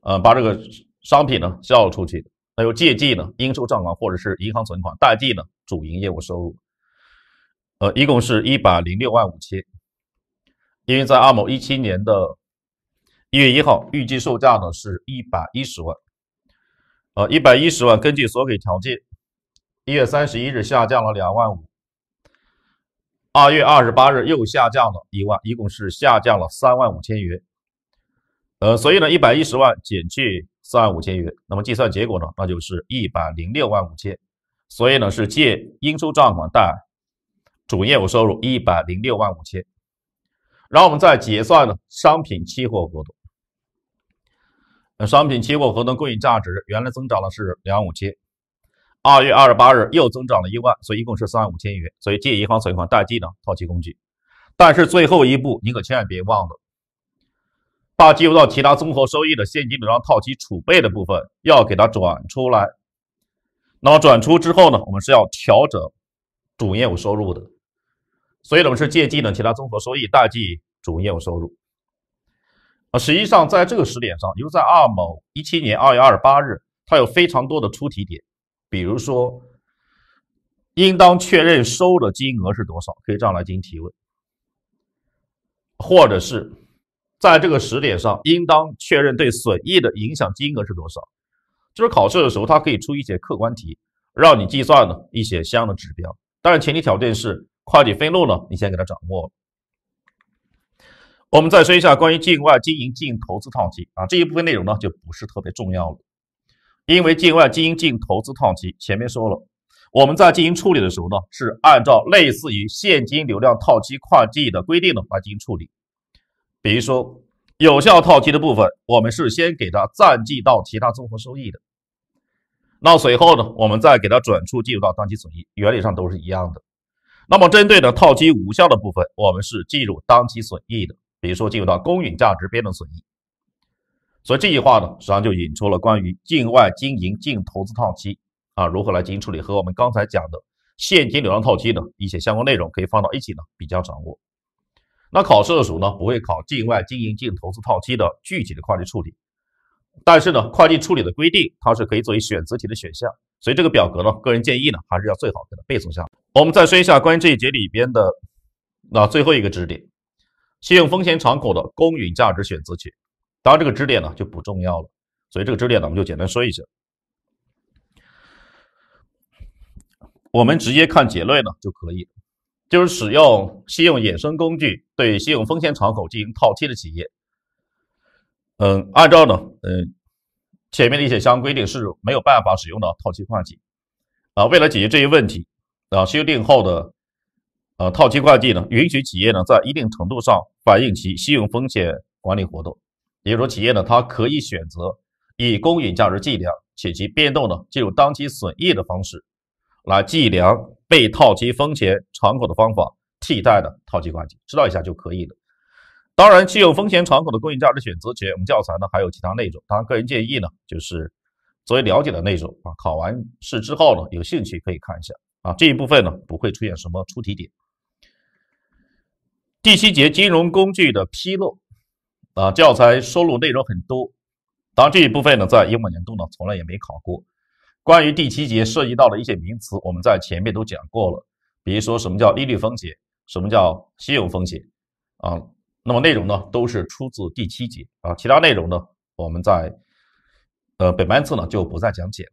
S1: 呃，把这个商品呢售出去，那有借记呢应收账款或者是银行存款，贷记呢主营业务收入，呃，一共是一百零六万五千。因为在二某一七年的。一月一号预计售价呢是一百一十万，呃，一百一十万根据所给条件，一月三十一日下降了两万五，二月二十八日又下降了一万，一共是下降了三万五千元，呃，所以呢一百一十万减去三万五千元，那么计算结果呢那就是一百零六万五千，所以呢是借应收账款贷主营业务收入一百零六万五千，然后我们再结算呢商品期货活动。商品期货合同公允价值原来增长了是两万五千，二月二十八日又增长了一万，所以一共是三万五千元。所以借银行存款，贷记呢套期工具。但是最后一步你可千万别忘了，把计入到其他综合收益的现金流量套期储备的部分要给它转出来。那么转出之后呢，我们是要调整主营业务收入的。所以我们是借记呢其他综合收益，贷记主营业务收入。啊，实际上在这个时点上，就如在二某一七年二月二十八日，它有非常多的出题点，比如说应当确认收的金额是多少，可以这样来进行提问，或者是在这个时点上应当确认对损益的影响金额是多少，就是考试的时候，它可以出一些客观题，让你计算呢一些相应的指标，但是前提条件是会计分录呢，你先给它掌握了。我们再说一下关于境外经营净投资套期啊这一部分内容呢，就不是特别重要了，因为境外经营净投资套期前面说了，我们在进行处理的时候呢，是按照类似于现金流量套期会计的规定的来进行处理。比如说有效套期的部分，我们是先给它暂记到其他综合收益的，那随后呢，我们再给它转出计入到当期损益，原理上都是一样的。那么针对的套期无效的部分，我们是计入当期损益的。比如说进入到公允价值变动损益，所以这句话呢，实际上就引出了关于境外经营净投资套期啊如何来进行处理，和我们刚才讲的现金流量套期的一些相关内容，可以放到一起呢比较掌握。那考试的时候呢，不会考境外经营净投资套期的具体的会计处理，但是呢，会计处理的规定它是可以作为选择题的选项，所以这个表格呢，个人建议呢，还是要最好给它背诵下。我们再说一下关于这一节里边的那最后一个知识点。信用风险敞口的公允价值选择权，当然这个支点呢就不重要了，所以这个支点呢我们就简单说一下。我们直接看结论呢就可以，就是使用信用衍生工具对信用风险敞口进行套期的企业，嗯，按照呢，嗯，前面的一些相关规定是没有办法使用的套期会计。啊，为了解决这些问题，啊，修订后的呃，套期会计呢，允许企业呢在一定程度上反映其信用风险管理活动。就是说，企业呢，它可以选择以公允价值计量且其变动呢计入当期损益的方式，来计量被套期风险敞口的方法替代的套期会计，知道一下就可以了。当然，信用风险敞口的公允价值选择，权，我们教材呢还有其他内容。当然，个人建议呢就是作为了解的内容啊，考完试之后呢，有兴趣可以看一下。啊，这一部分呢不会出现什么出题点。第七节金融工具的披露，啊，教材收录内容很多，当然这一部分呢，在英文年度呢从来也没考过。关于第七节涉及到的一些名词，我们在前面都讲过了，比如说什么叫利率风险，什么叫信用风险，啊，那么内容呢都是出自第七节啊，其他内容呢我们在呃本班次呢就不再讲解。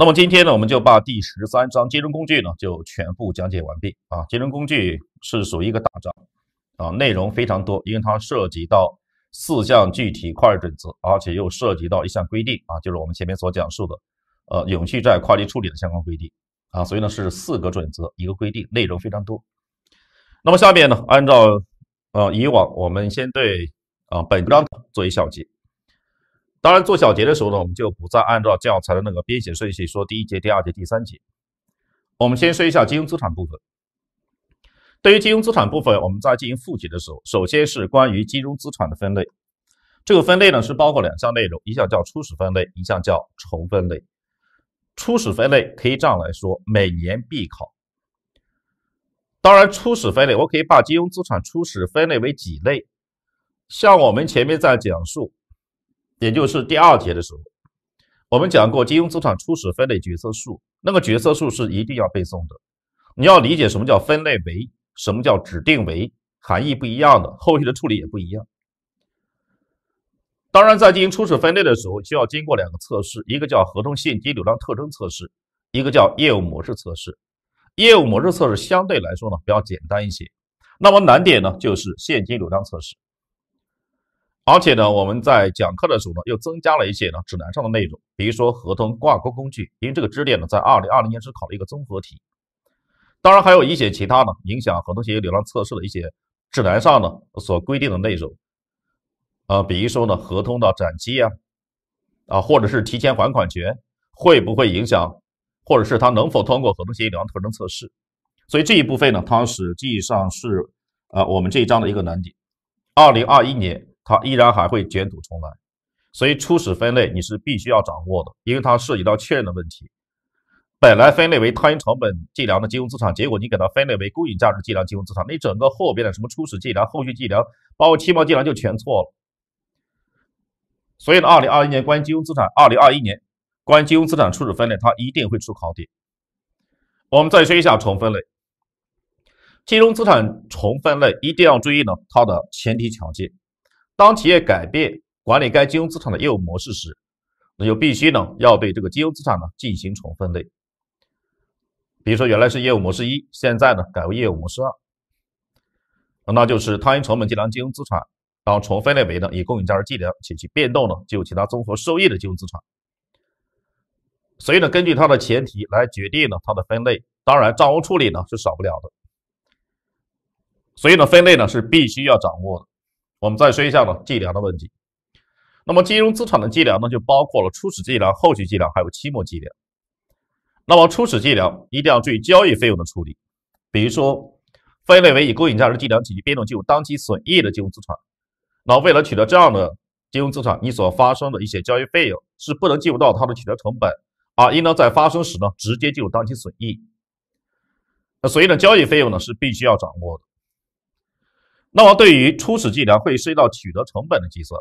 S1: 那么今天呢，我们就把第十三章金融工具呢就全部讲解完毕啊。金融工具是属于一个大章啊，内容非常多，因为它涉及到四项具体会计准则，而且又涉及到一项规定啊，就是我们前面所讲述的呃永续债会计处理的相关规定啊。所以呢是四个准则一个规定，内容非常多。那么下面呢，按照呃以往我们先对啊本章作为小结。当然，做小结的时候呢，我们就不再按照教材的那个编写顺序说第一节、第二节、第三节。我们先说一下金融资产部分。对于金融资产部分，我们在进行复习的时候，首先是关于金融资产的分类。这个分类呢是包括两项内容，一项叫初始分类，一项叫重分类。初始分类可以这样来说，每年必考。当然，初始分类我可以把金融资产初始分类为几类，像我们前面在讲述。也就是第二节的时候，我们讲过金融资产初始分类决策树，那个决策树是一定要背诵的。你要理解什么叫分类为，什么叫指定为，含义不一样的，后续的处理也不一样。当然，在进行初始分类的时候，需要经过两个测试，一个叫合同现金流量特征测试，一个叫业务模式测试。业务模式测试相对来说呢比较简单一些，那么难点呢就是现金流量测试。而且呢，我们在讲课的时候呢，又增加了一些呢指南上的内容，比如说合同挂钩工具，因为这个知识点呢，在二零二零年只考了一个综合题。当然，还有一些其他呢影响合同协议流量测试的一些指南上呢所规定的内容，呃，比如说呢合同的展期呀，啊，或者是提前还款权会不会影响，或者是它能否通过合同协议流量特征测试？所以这一部分呢，它实际上是呃我们这一章的一个难点。二零二一年。它依然还会卷土重来，所以初始分类你是必须要掌握的，因为它涉及到确认的问题。本来分类为摊成本计量的金融资产，结果你给它分类为公允价值计量金融资产，你整个后边的什么初始计量、后续计量，包括期末计量就全错了。所以呢，二零二一年关于金融资产，二零二一年关于金融资产初始分类它一定会出考点。我们再说一下重分类。金融资产重分类一定要注意呢，它的前提条件。当企业改变管理该金融资产的业务模式时，那就必须呢要对这个金融资产呢进行重分类。比如说原来是业务模式一，现在呢改为业务模式二，那就是摊因成本计量金融资产，然后重分类为呢以公允价值计量且其变动呢具有其他综合收益的金融资产。所以呢根据它的前提来决定呢它的分类，当然账务处理呢是少不了的。所以呢分类呢是必须要掌握的。我们再说一下呢，计量的问题。那么金融资产的计量呢，就包括了初始计量、后续计量，还有期末计量。那么初始计量一定要注意交易费用的处理。比如说，分类为以公允价值计量系变动计入当期损益的金融资产，那为了取得这样的金融资产，你所发生的一些交易费用是不能计入到它的取得成本啊，应当在发生时呢直接计入当期损益。那所以呢，交易费用呢是必须要掌握的。那么，对于初始计量会涉及到取得成本的计算，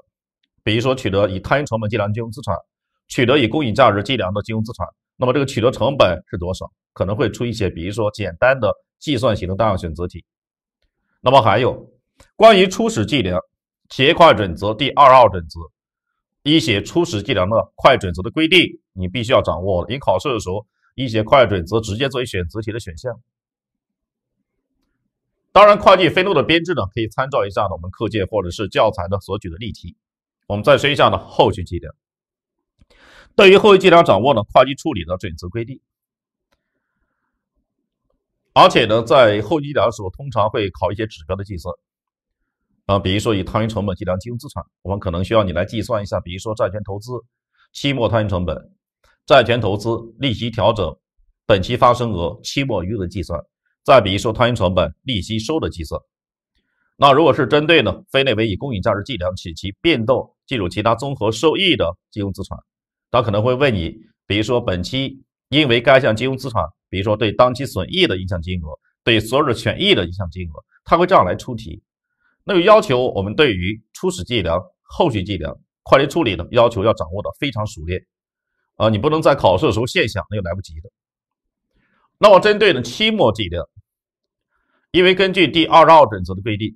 S1: 比如说取得以摊余成本计量的金融资产，取得以公允价值计量的金融资产，那么这个取得成本是多少？可能会出一些，比如说简单的计算型的单项选择题。那么还有关于初始计量企业会计准则第二号准则一些初始计量的会计准则的规定，你必须要掌握。你考试的时候一些会计准则直接作为选择题的选项。当然，会计分录的编制呢，可以参照一下我们课件或者是教材的所举的例题。我们再说一下呢后续计量。对于后续计量掌握呢，会计处理的准则规定，而且呢在后期计量的时候，通常会考一些指标的计算啊，比如说以摊余成本计量金融资产，我们可能需要你来计算一下，比如说债权投资期末摊余成本、债权投资利息调整、本期发生额、期末余额计算。再比如说摊余成本、利息收的计算，那如果是针对呢非内为以公允价值计量且其变动计入其他综合收益的金融资产，他可能会问你，比如说本期因为该项金融资产，比如说对当期损益的影响金额，对所有者权益的影响金额，他会这样来出题。那就要求我们对于初始计量、后续计量、会计处理的要求要掌握的非常熟练啊！你不能在考试的时候现想，那就来不及的。那么针对呢期末计量。因为根据第二十二准则的规定，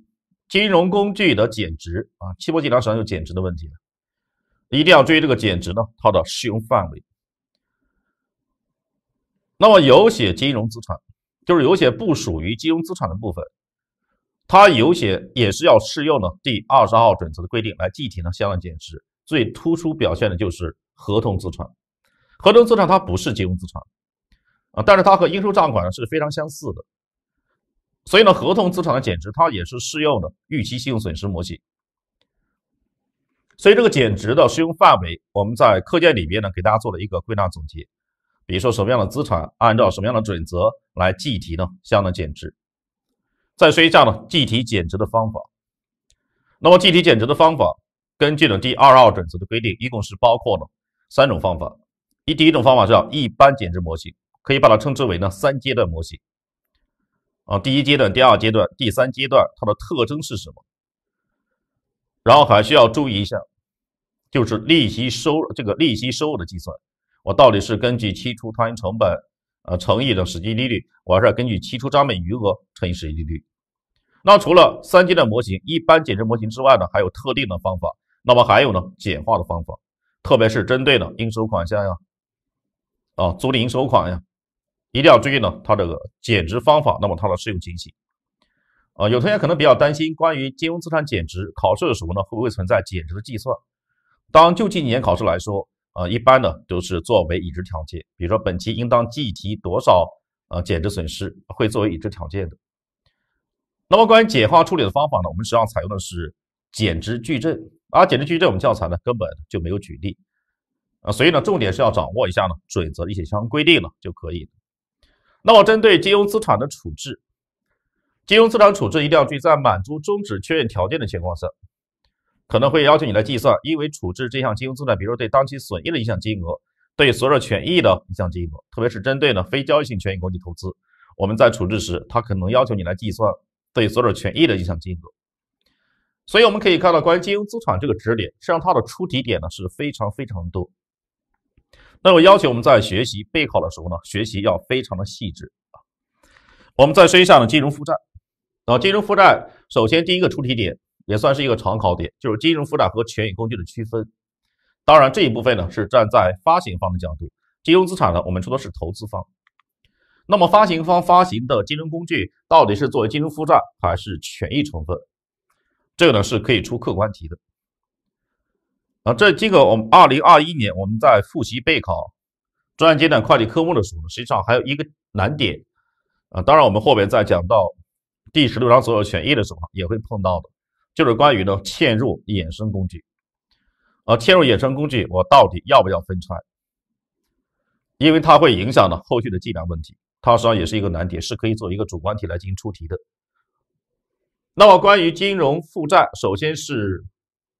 S1: 金融工具的减值啊，期末计量实际上有减值的问题，一定要注意这个减值呢它的适用范围。那么有些金融资产，就是有些不属于金融资产的部分，它有些也是要适用呢第二十二准则的规定来计提呢相应减值。最突出表现的就是合同资产，合同资产它不是金融资产啊，但是它和应收账款呢是非常相似的。所以呢，合同资产的减值，它也是适用的预期信用损失模型。所以这个减值的适用范围，我们在课件里边呢给大家做了一个归纳总结。比如说什么样的资产按照什么样的准则来计提呢？相应的减值。再说一下呢，计提减值的方法。那么计提减值的方法，根据呢第二二准则的规定，一共是包括了三种方法。一，第一种方法叫一般减值模型，可以把它称之为呢三阶段模型。啊，第一阶段、第二阶段、第三阶段，它的特征是什么？然后还需要注意一下，就是利息收这个利息收入的计算，我到底是根据期初摊成本呃乘以的实际利率，我还是根据期初账面余额乘以实际利率？那除了三阶段模型、一般减值模型之外呢，还有特定的方法。那么还有呢，简化的方法，特别是针对的应收款项呀，啊，租赁收款呀。一定要注意呢，它这个减值方法，那么它的适用情形。啊，有同学可能比较担心，关于金融资产减值考试的时候呢，会不会存在减值的计算？当就近几年考试来说，啊，一般呢都是作为已知条件，比如说本期应当计提多少啊减值损失，会作为已知条件的。那么关于简化处理的方法呢，我们实际上采用的是减值矩阵，而减值矩阵我们教材呢根本就没有举例啊，所以呢，重点是要掌握一下呢准则的一些相关规定了就可以了。那么针对金融资产的处置，金融资产处置一定要注意，在满足终止确认条件的情况下，可能会要求你来计算，因为处置这项金融资产，比如说对当期损益的影响金额，对所有者权益的影响金额，特别是针对呢非交易性权益工具投资，我们在处置时，它可能要求你来计算对所有者权益的影响金额。所以我们可以看到，关于金融资产这个知识点，实际上它的出题点呢是非常非常多那我要求我们在学习备考的时候呢，学习要非常的细致啊。我们再说一下呢金融负债。啊，金融负债首先第一个出题点也算是一个常考点，就是金融负债和权益工具的区分。当然这一部分呢是站在发行方的角度，金融资产呢我们说的是投资方。那么发行方发行的金融工具到底是作为金融负债还是权益成分？这个呢是可以出客观题的。啊，这这个我们二零二一年我们在复习备考专业阶段会计科目的时候，实际上还有一个难点啊。当然，我们后面在讲到第十六章所有权益的时候，也会碰到的，就是关于呢嵌入衍生工具。啊，嵌入衍生工具我到底要不要分拆？因为它会影响呢后续的计量问题，它实际上也是一个难点，是可以做一个主观题来进行出题的。那么关于金融负债，首先是。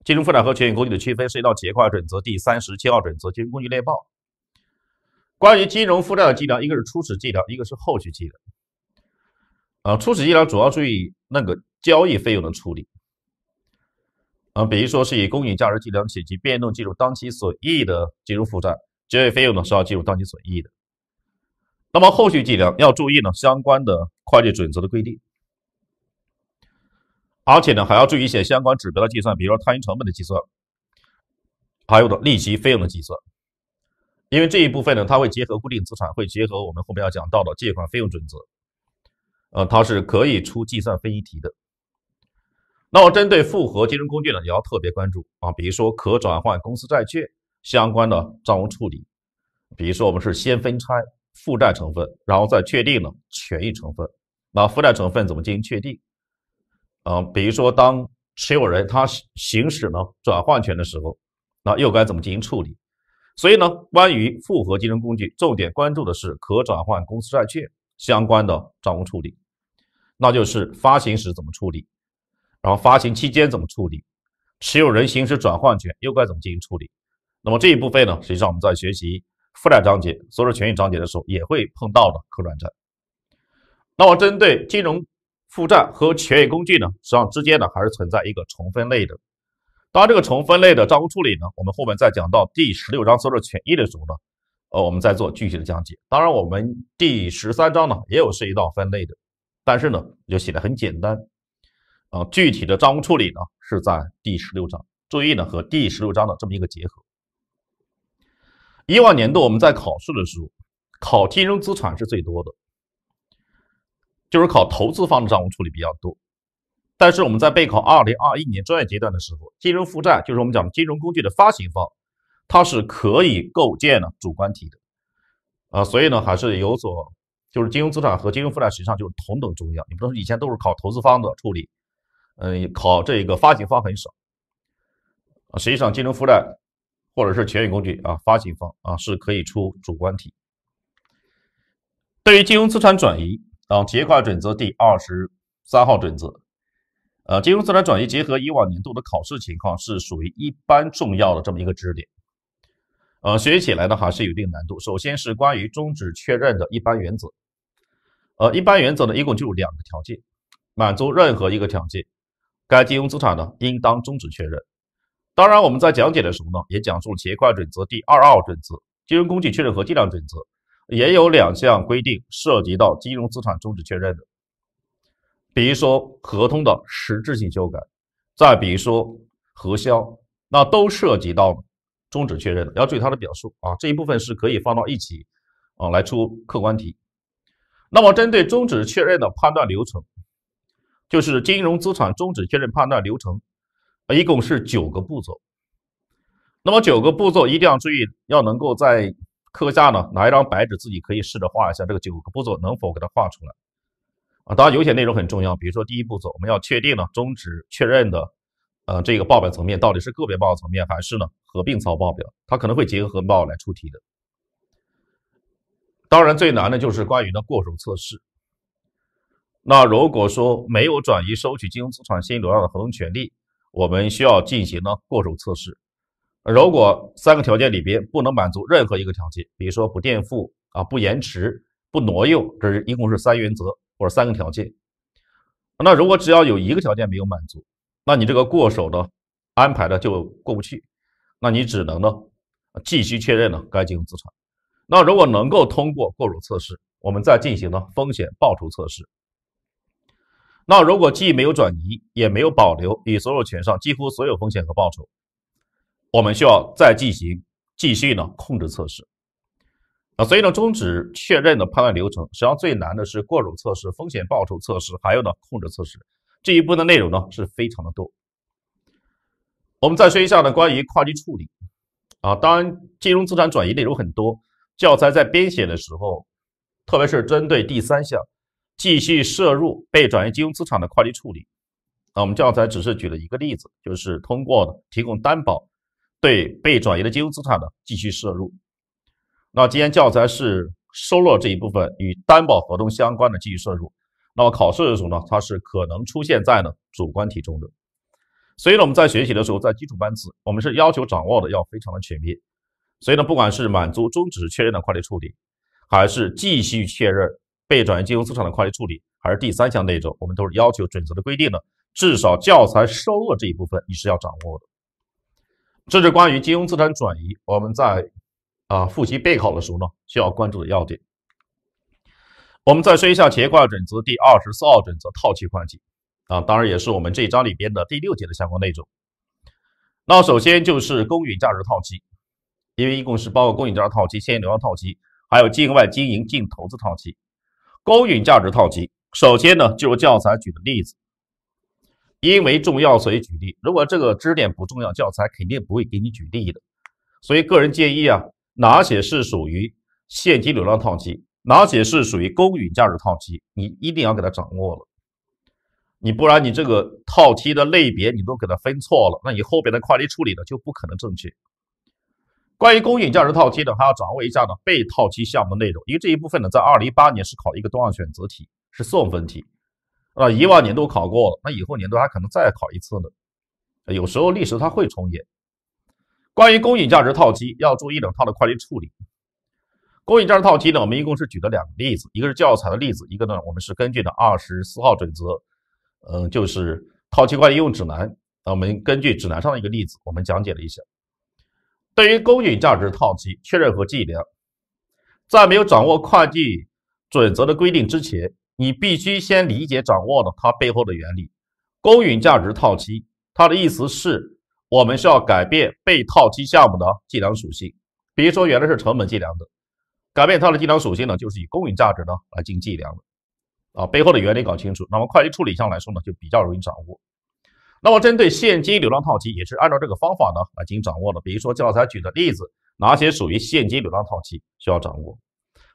S1: 金融负债和权益工具的区分是一道结块准则第三十七号准则金融工具列报。关于金融负债的计量，一个是初始计量，一个是后续计量。啊，初始计量主要注意那个交易费用的处理。啊，比如说是以公允价值计量且及变动计入当期损益的金融负债，交易费用呢是要计入当期损益的。那么后续计量要注意呢相关的会计准则的规定。而且呢，还要注意一些相关指标的计算，比如说摊余成本的计算，还有的利息费用的计算，因为这一部分呢，它会结合固定资产，会结合我们后面要讲到的借款费用准则，呃，它是可以出计算分析题的。那我针对复合金融工具呢，也要特别关注啊，比如说可转换公司债券相关的账务处理，比如说我们是先分拆负债成分，然后再确定呢权益成分，那负债成分怎么进行确定？呃，比如说，当持有人他行使呢转换权的时候，那又该怎么进行处理？所以呢，关于复合金融工具，重点关注的是可转换公司债券相关的账务处理，那就是发行时怎么处理，然后发行期间怎么处理，持有人行使转换权又该怎么进行处理？那么这一部分呢，实际上我们在学习负债章节、所有权益章节的时候也会碰到的可转债。那么针对金融。负债和权益工具呢，实际上之间呢还是存在一个重分类的。当这个重分类的账务处理呢，我们后面再讲到第十六章收入权益的时候呢，呃，我们再做具体的讲解。当然，我们第十三章呢也有涉及到分类的，但是呢就写的很简单。呃，具体的账务处理呢是在第十六章，注意呢和第十六章的这么一个结合。以往年度我们在考试的时候，考金融资产是最多的。就是考投资方的账务处理比较多，但是我们在备考二零二一年专业阶段的时候，金融负债就是我们讲金融工具的发行方，它是可以构建呢主观题的，啊，所以呢还是有所就是金融资产和金融负债实际上就是同等重要，你不能以前都是考投资方的处理，嗯，考这个发行方很少，实际上金融负债或者是权益工具啊发行方啊是可以出主观题，对于金融资产转移。《企结块准则》第二十三号准则，呃，金融资产转移结合以往年度的考试情况，是属于一般重要的这么一个知识点。呃，学起来呢还是有一定难度。首先是关于终止确认的一般原则，呃，一般原则呢一共就两个条件，满足任何一个条件，该金融资产呢应当终止确认。当然，我们在讲解的时候呢，也讲述了《结块准则》第二号准则——金融工具确认和计量准则。也有两项规定涉及到金融资产终止确认的，比如说合同的实质性修改，再比如说核销，那都涉及到终止确认的，要注意它的表述啊。这一部分是可以放到一起啊来出客观题。那么，针对终止确认的判断流程，就是金融资产终止确认判断流程，一共是九个步骤。那么九个步骤一定要注意，要能够在课下呢，拿一张白纸，自己可以试着画一下这个九个步骤，能否给它画出来啊？当然，有些内容很重要，比如说第一步骤，我们要确定呢终止确认的，呃，这个报表层面到底是个别报表层面，还是呢合并操报表？它可能会结合报表报来出题的。当然，最难的就是关于呢过手测试。那如果说没有转移收取金融资产现金流量的合同权利，我们需要进行呢过手测试。如果三个条件里边不能满足任何一个条件，比如说不垫付啊、不延迟、不挪用，这是一共是三原则或者三个条件。那如果只要有一个条件没有满足，那你这个过手呢安排呢就过不去，那你只能呢继续确认呢该金融资产。那如果能够通过过手测试，我们再进行呢风险报酬测试。那如果既没有转移，也没有保留你所有权上几乎所有风险和报酬。我们需要再进行继续呢控制测试，啊，所以呢终止确认的判断流程，实际上最难的是过手测试、风险报酬测试，还有呢控制测试这一步的内容呢是非常的多。我们再说一下呢关于会计处理，啊，当然金融资产转移内容很多，教材在编写的时候，特别是针对第三项继续涉入被转移金融资产的会计处理，啊，我们教材只是举了一个例子，就是通过提供担保。对被转移的金融资产的继续摄入，那既然教材是收录这一部分与担保合同相关的继续摄入，那么考试的时候呢，它是可能出现在呢主观题中的。所以呢，我们在学习的时候，在基础班次，我们是要求掌握的要非常的全面。所以呢，不管是满足终止确认的会计处理，还是继续确认被转移金融资产的会计处理，还是第三项内容，我们都是要求准则的规定的，至少教材收录这一部分你是要掌握的。这是关于金融资产转移，我们在啊复习备考的时候呢，需要关注的要点。我们再说一下企业会计准则第二十四号准则套期会计，啊，当然也是我们这一章里边的第六节的相关内容。那首先就是公允价值套期，因为一共是包括公允价值套期、现金流量套期，还有境外经营净投资套期。公允价值套期，首先呢，就教材举的例子。因为重要，所以举例。如果这个知识点不重要，教材肯定不会给你举例的。所以个人建议啊，哪些是属于现金流量套期，哪些是属于公允价值套期，你一定要给它掌握了。你不然你这个套期的类别你都给它分错了，那你后边的快计处理的就不可能正确。关于公允价值套期呢，还要掌握一下呢被套期项目内容，因为这一部分呢，在二零一八年是考一个多项选择题，是送分题。啊，以往年度考过了，那以后年度还可能再考一次呢。有时候历史它会重演。关于公允价值套期，要注意套的会计处理。公允价值套期呢，我们一共是举了两个例子，一个是教材的例子，一个呢我们是根据的二十四号准则，嗯，就是套期会计应用指南。那我们根据指南上的一个例子，我们讲解了一下。对于公允价值套期确认和计量，在没有掌握会计准则的规定之前。你必须先理解掌握的它背后的原理，公允价值套期，它的意思是我们需要改变被套期项目的计量属性，比如说原来是成本计量的，改变它的计量属性呢，就是以公允价值呢来进行计量的。啊，背后的原理搞清楚，那么会计处理上来说呢，就比较容易掌握。那么针对现金流量套期，也是按照这个方法呢来进行掌握的。比如说教材举的例子，哪些属于现金流量套期，需要掌握。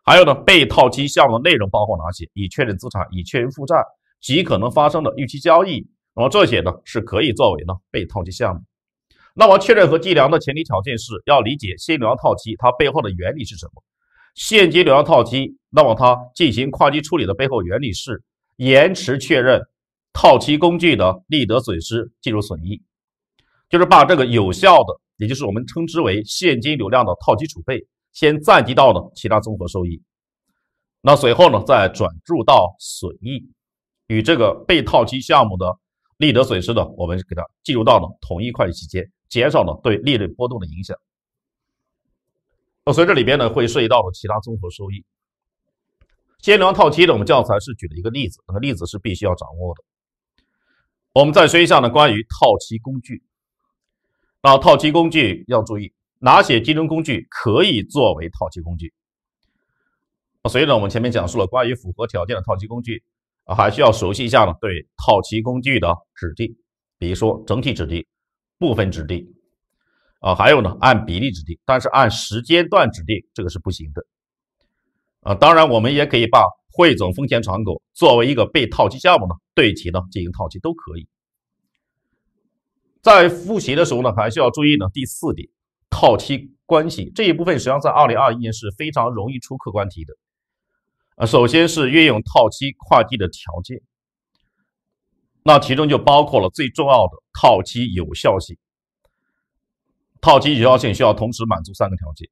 S1: 还有呢？被套期项目的内容包括哪些？已确认资产、已确认负债及可能发生的预期交易。那么这些呢是可以作为呢被套期项目。那么确认和计量的前提条件是要理解现金流量套期它背后的原理是什么？现金流量套期，那么它进行跨期处理的背后原理是延迟确认套期工具的利得损失计入损益，就是把这个有效的，也就是我们称之为现金流量的套期储备。先暂及到了其他综合收益，那随后呢再转入到损益，与这个被套期项目的利得损失呢，我们给它计入到了同一会计期间，减少了对利润波动的影响。那所以这里边呢会涉及到了其他综合收益。先聊套期的，我们教材是举了一个例子，那个例子是必须要掌握的。我们再说一下呢关于套期工具，那套期工具要注意。哪些金融工具可以作为套期工具？所以呢，我们前面讲述了关于符合条件的套期工具啊，还需要熟悉一下呢，对套期工具的指定，比如说整体指定、部分指定啊，还有呢按比例指定，但是按时间段指定这个是不行的啊。当然，我们也可以把汇总风险敞口作为一个被套期项目呢，对其呢进行套期都可以。在复习的时候呢，还需要注意呢第四点。套期关系这一部分实际上在二零二一年是非常容易出客观题的，啊，首先是运用套期会计的条件，那其中就包括了最重要的套期有效性。套期有效性需要同时满足三个条件，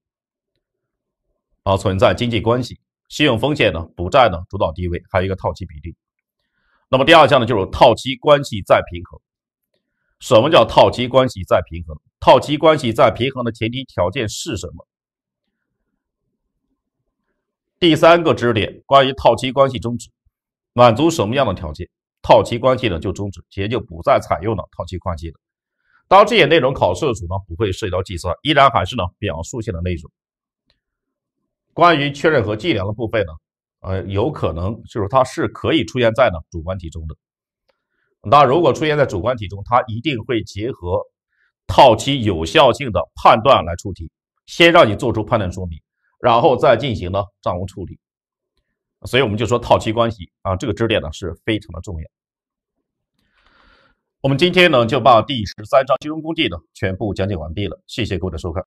S1: 啊，存在经济关系、信用风险呢、不债呢主导地位，还有一个套期比例。那么第二项呢，就是套期关系再平衡。什么叫套期关系再平衡？套期关系再平衡的前提条件是什么？第三个知识点，关于套期关系终止，满足什么样的条件，套期关系呢就终止，企业就不再采用了套期关系了。当这些内容考试的时候呢，不会涉及到计算，依然还是呢表述性的内容。关于确认和计量的部分呢，呃，有可能就是它是可以出现在呢主观题中的。那如果出现在主观题中，它一定会结合套期有效性的判断来出题，先让你做出判断说明，然后再进行呢账务处理。所以我们就说套期关系啊，这个知识点呢是非常的重要。我们今天呢就把第十三章金融工具呢全部讲解完毕了，谢谢各位的收看。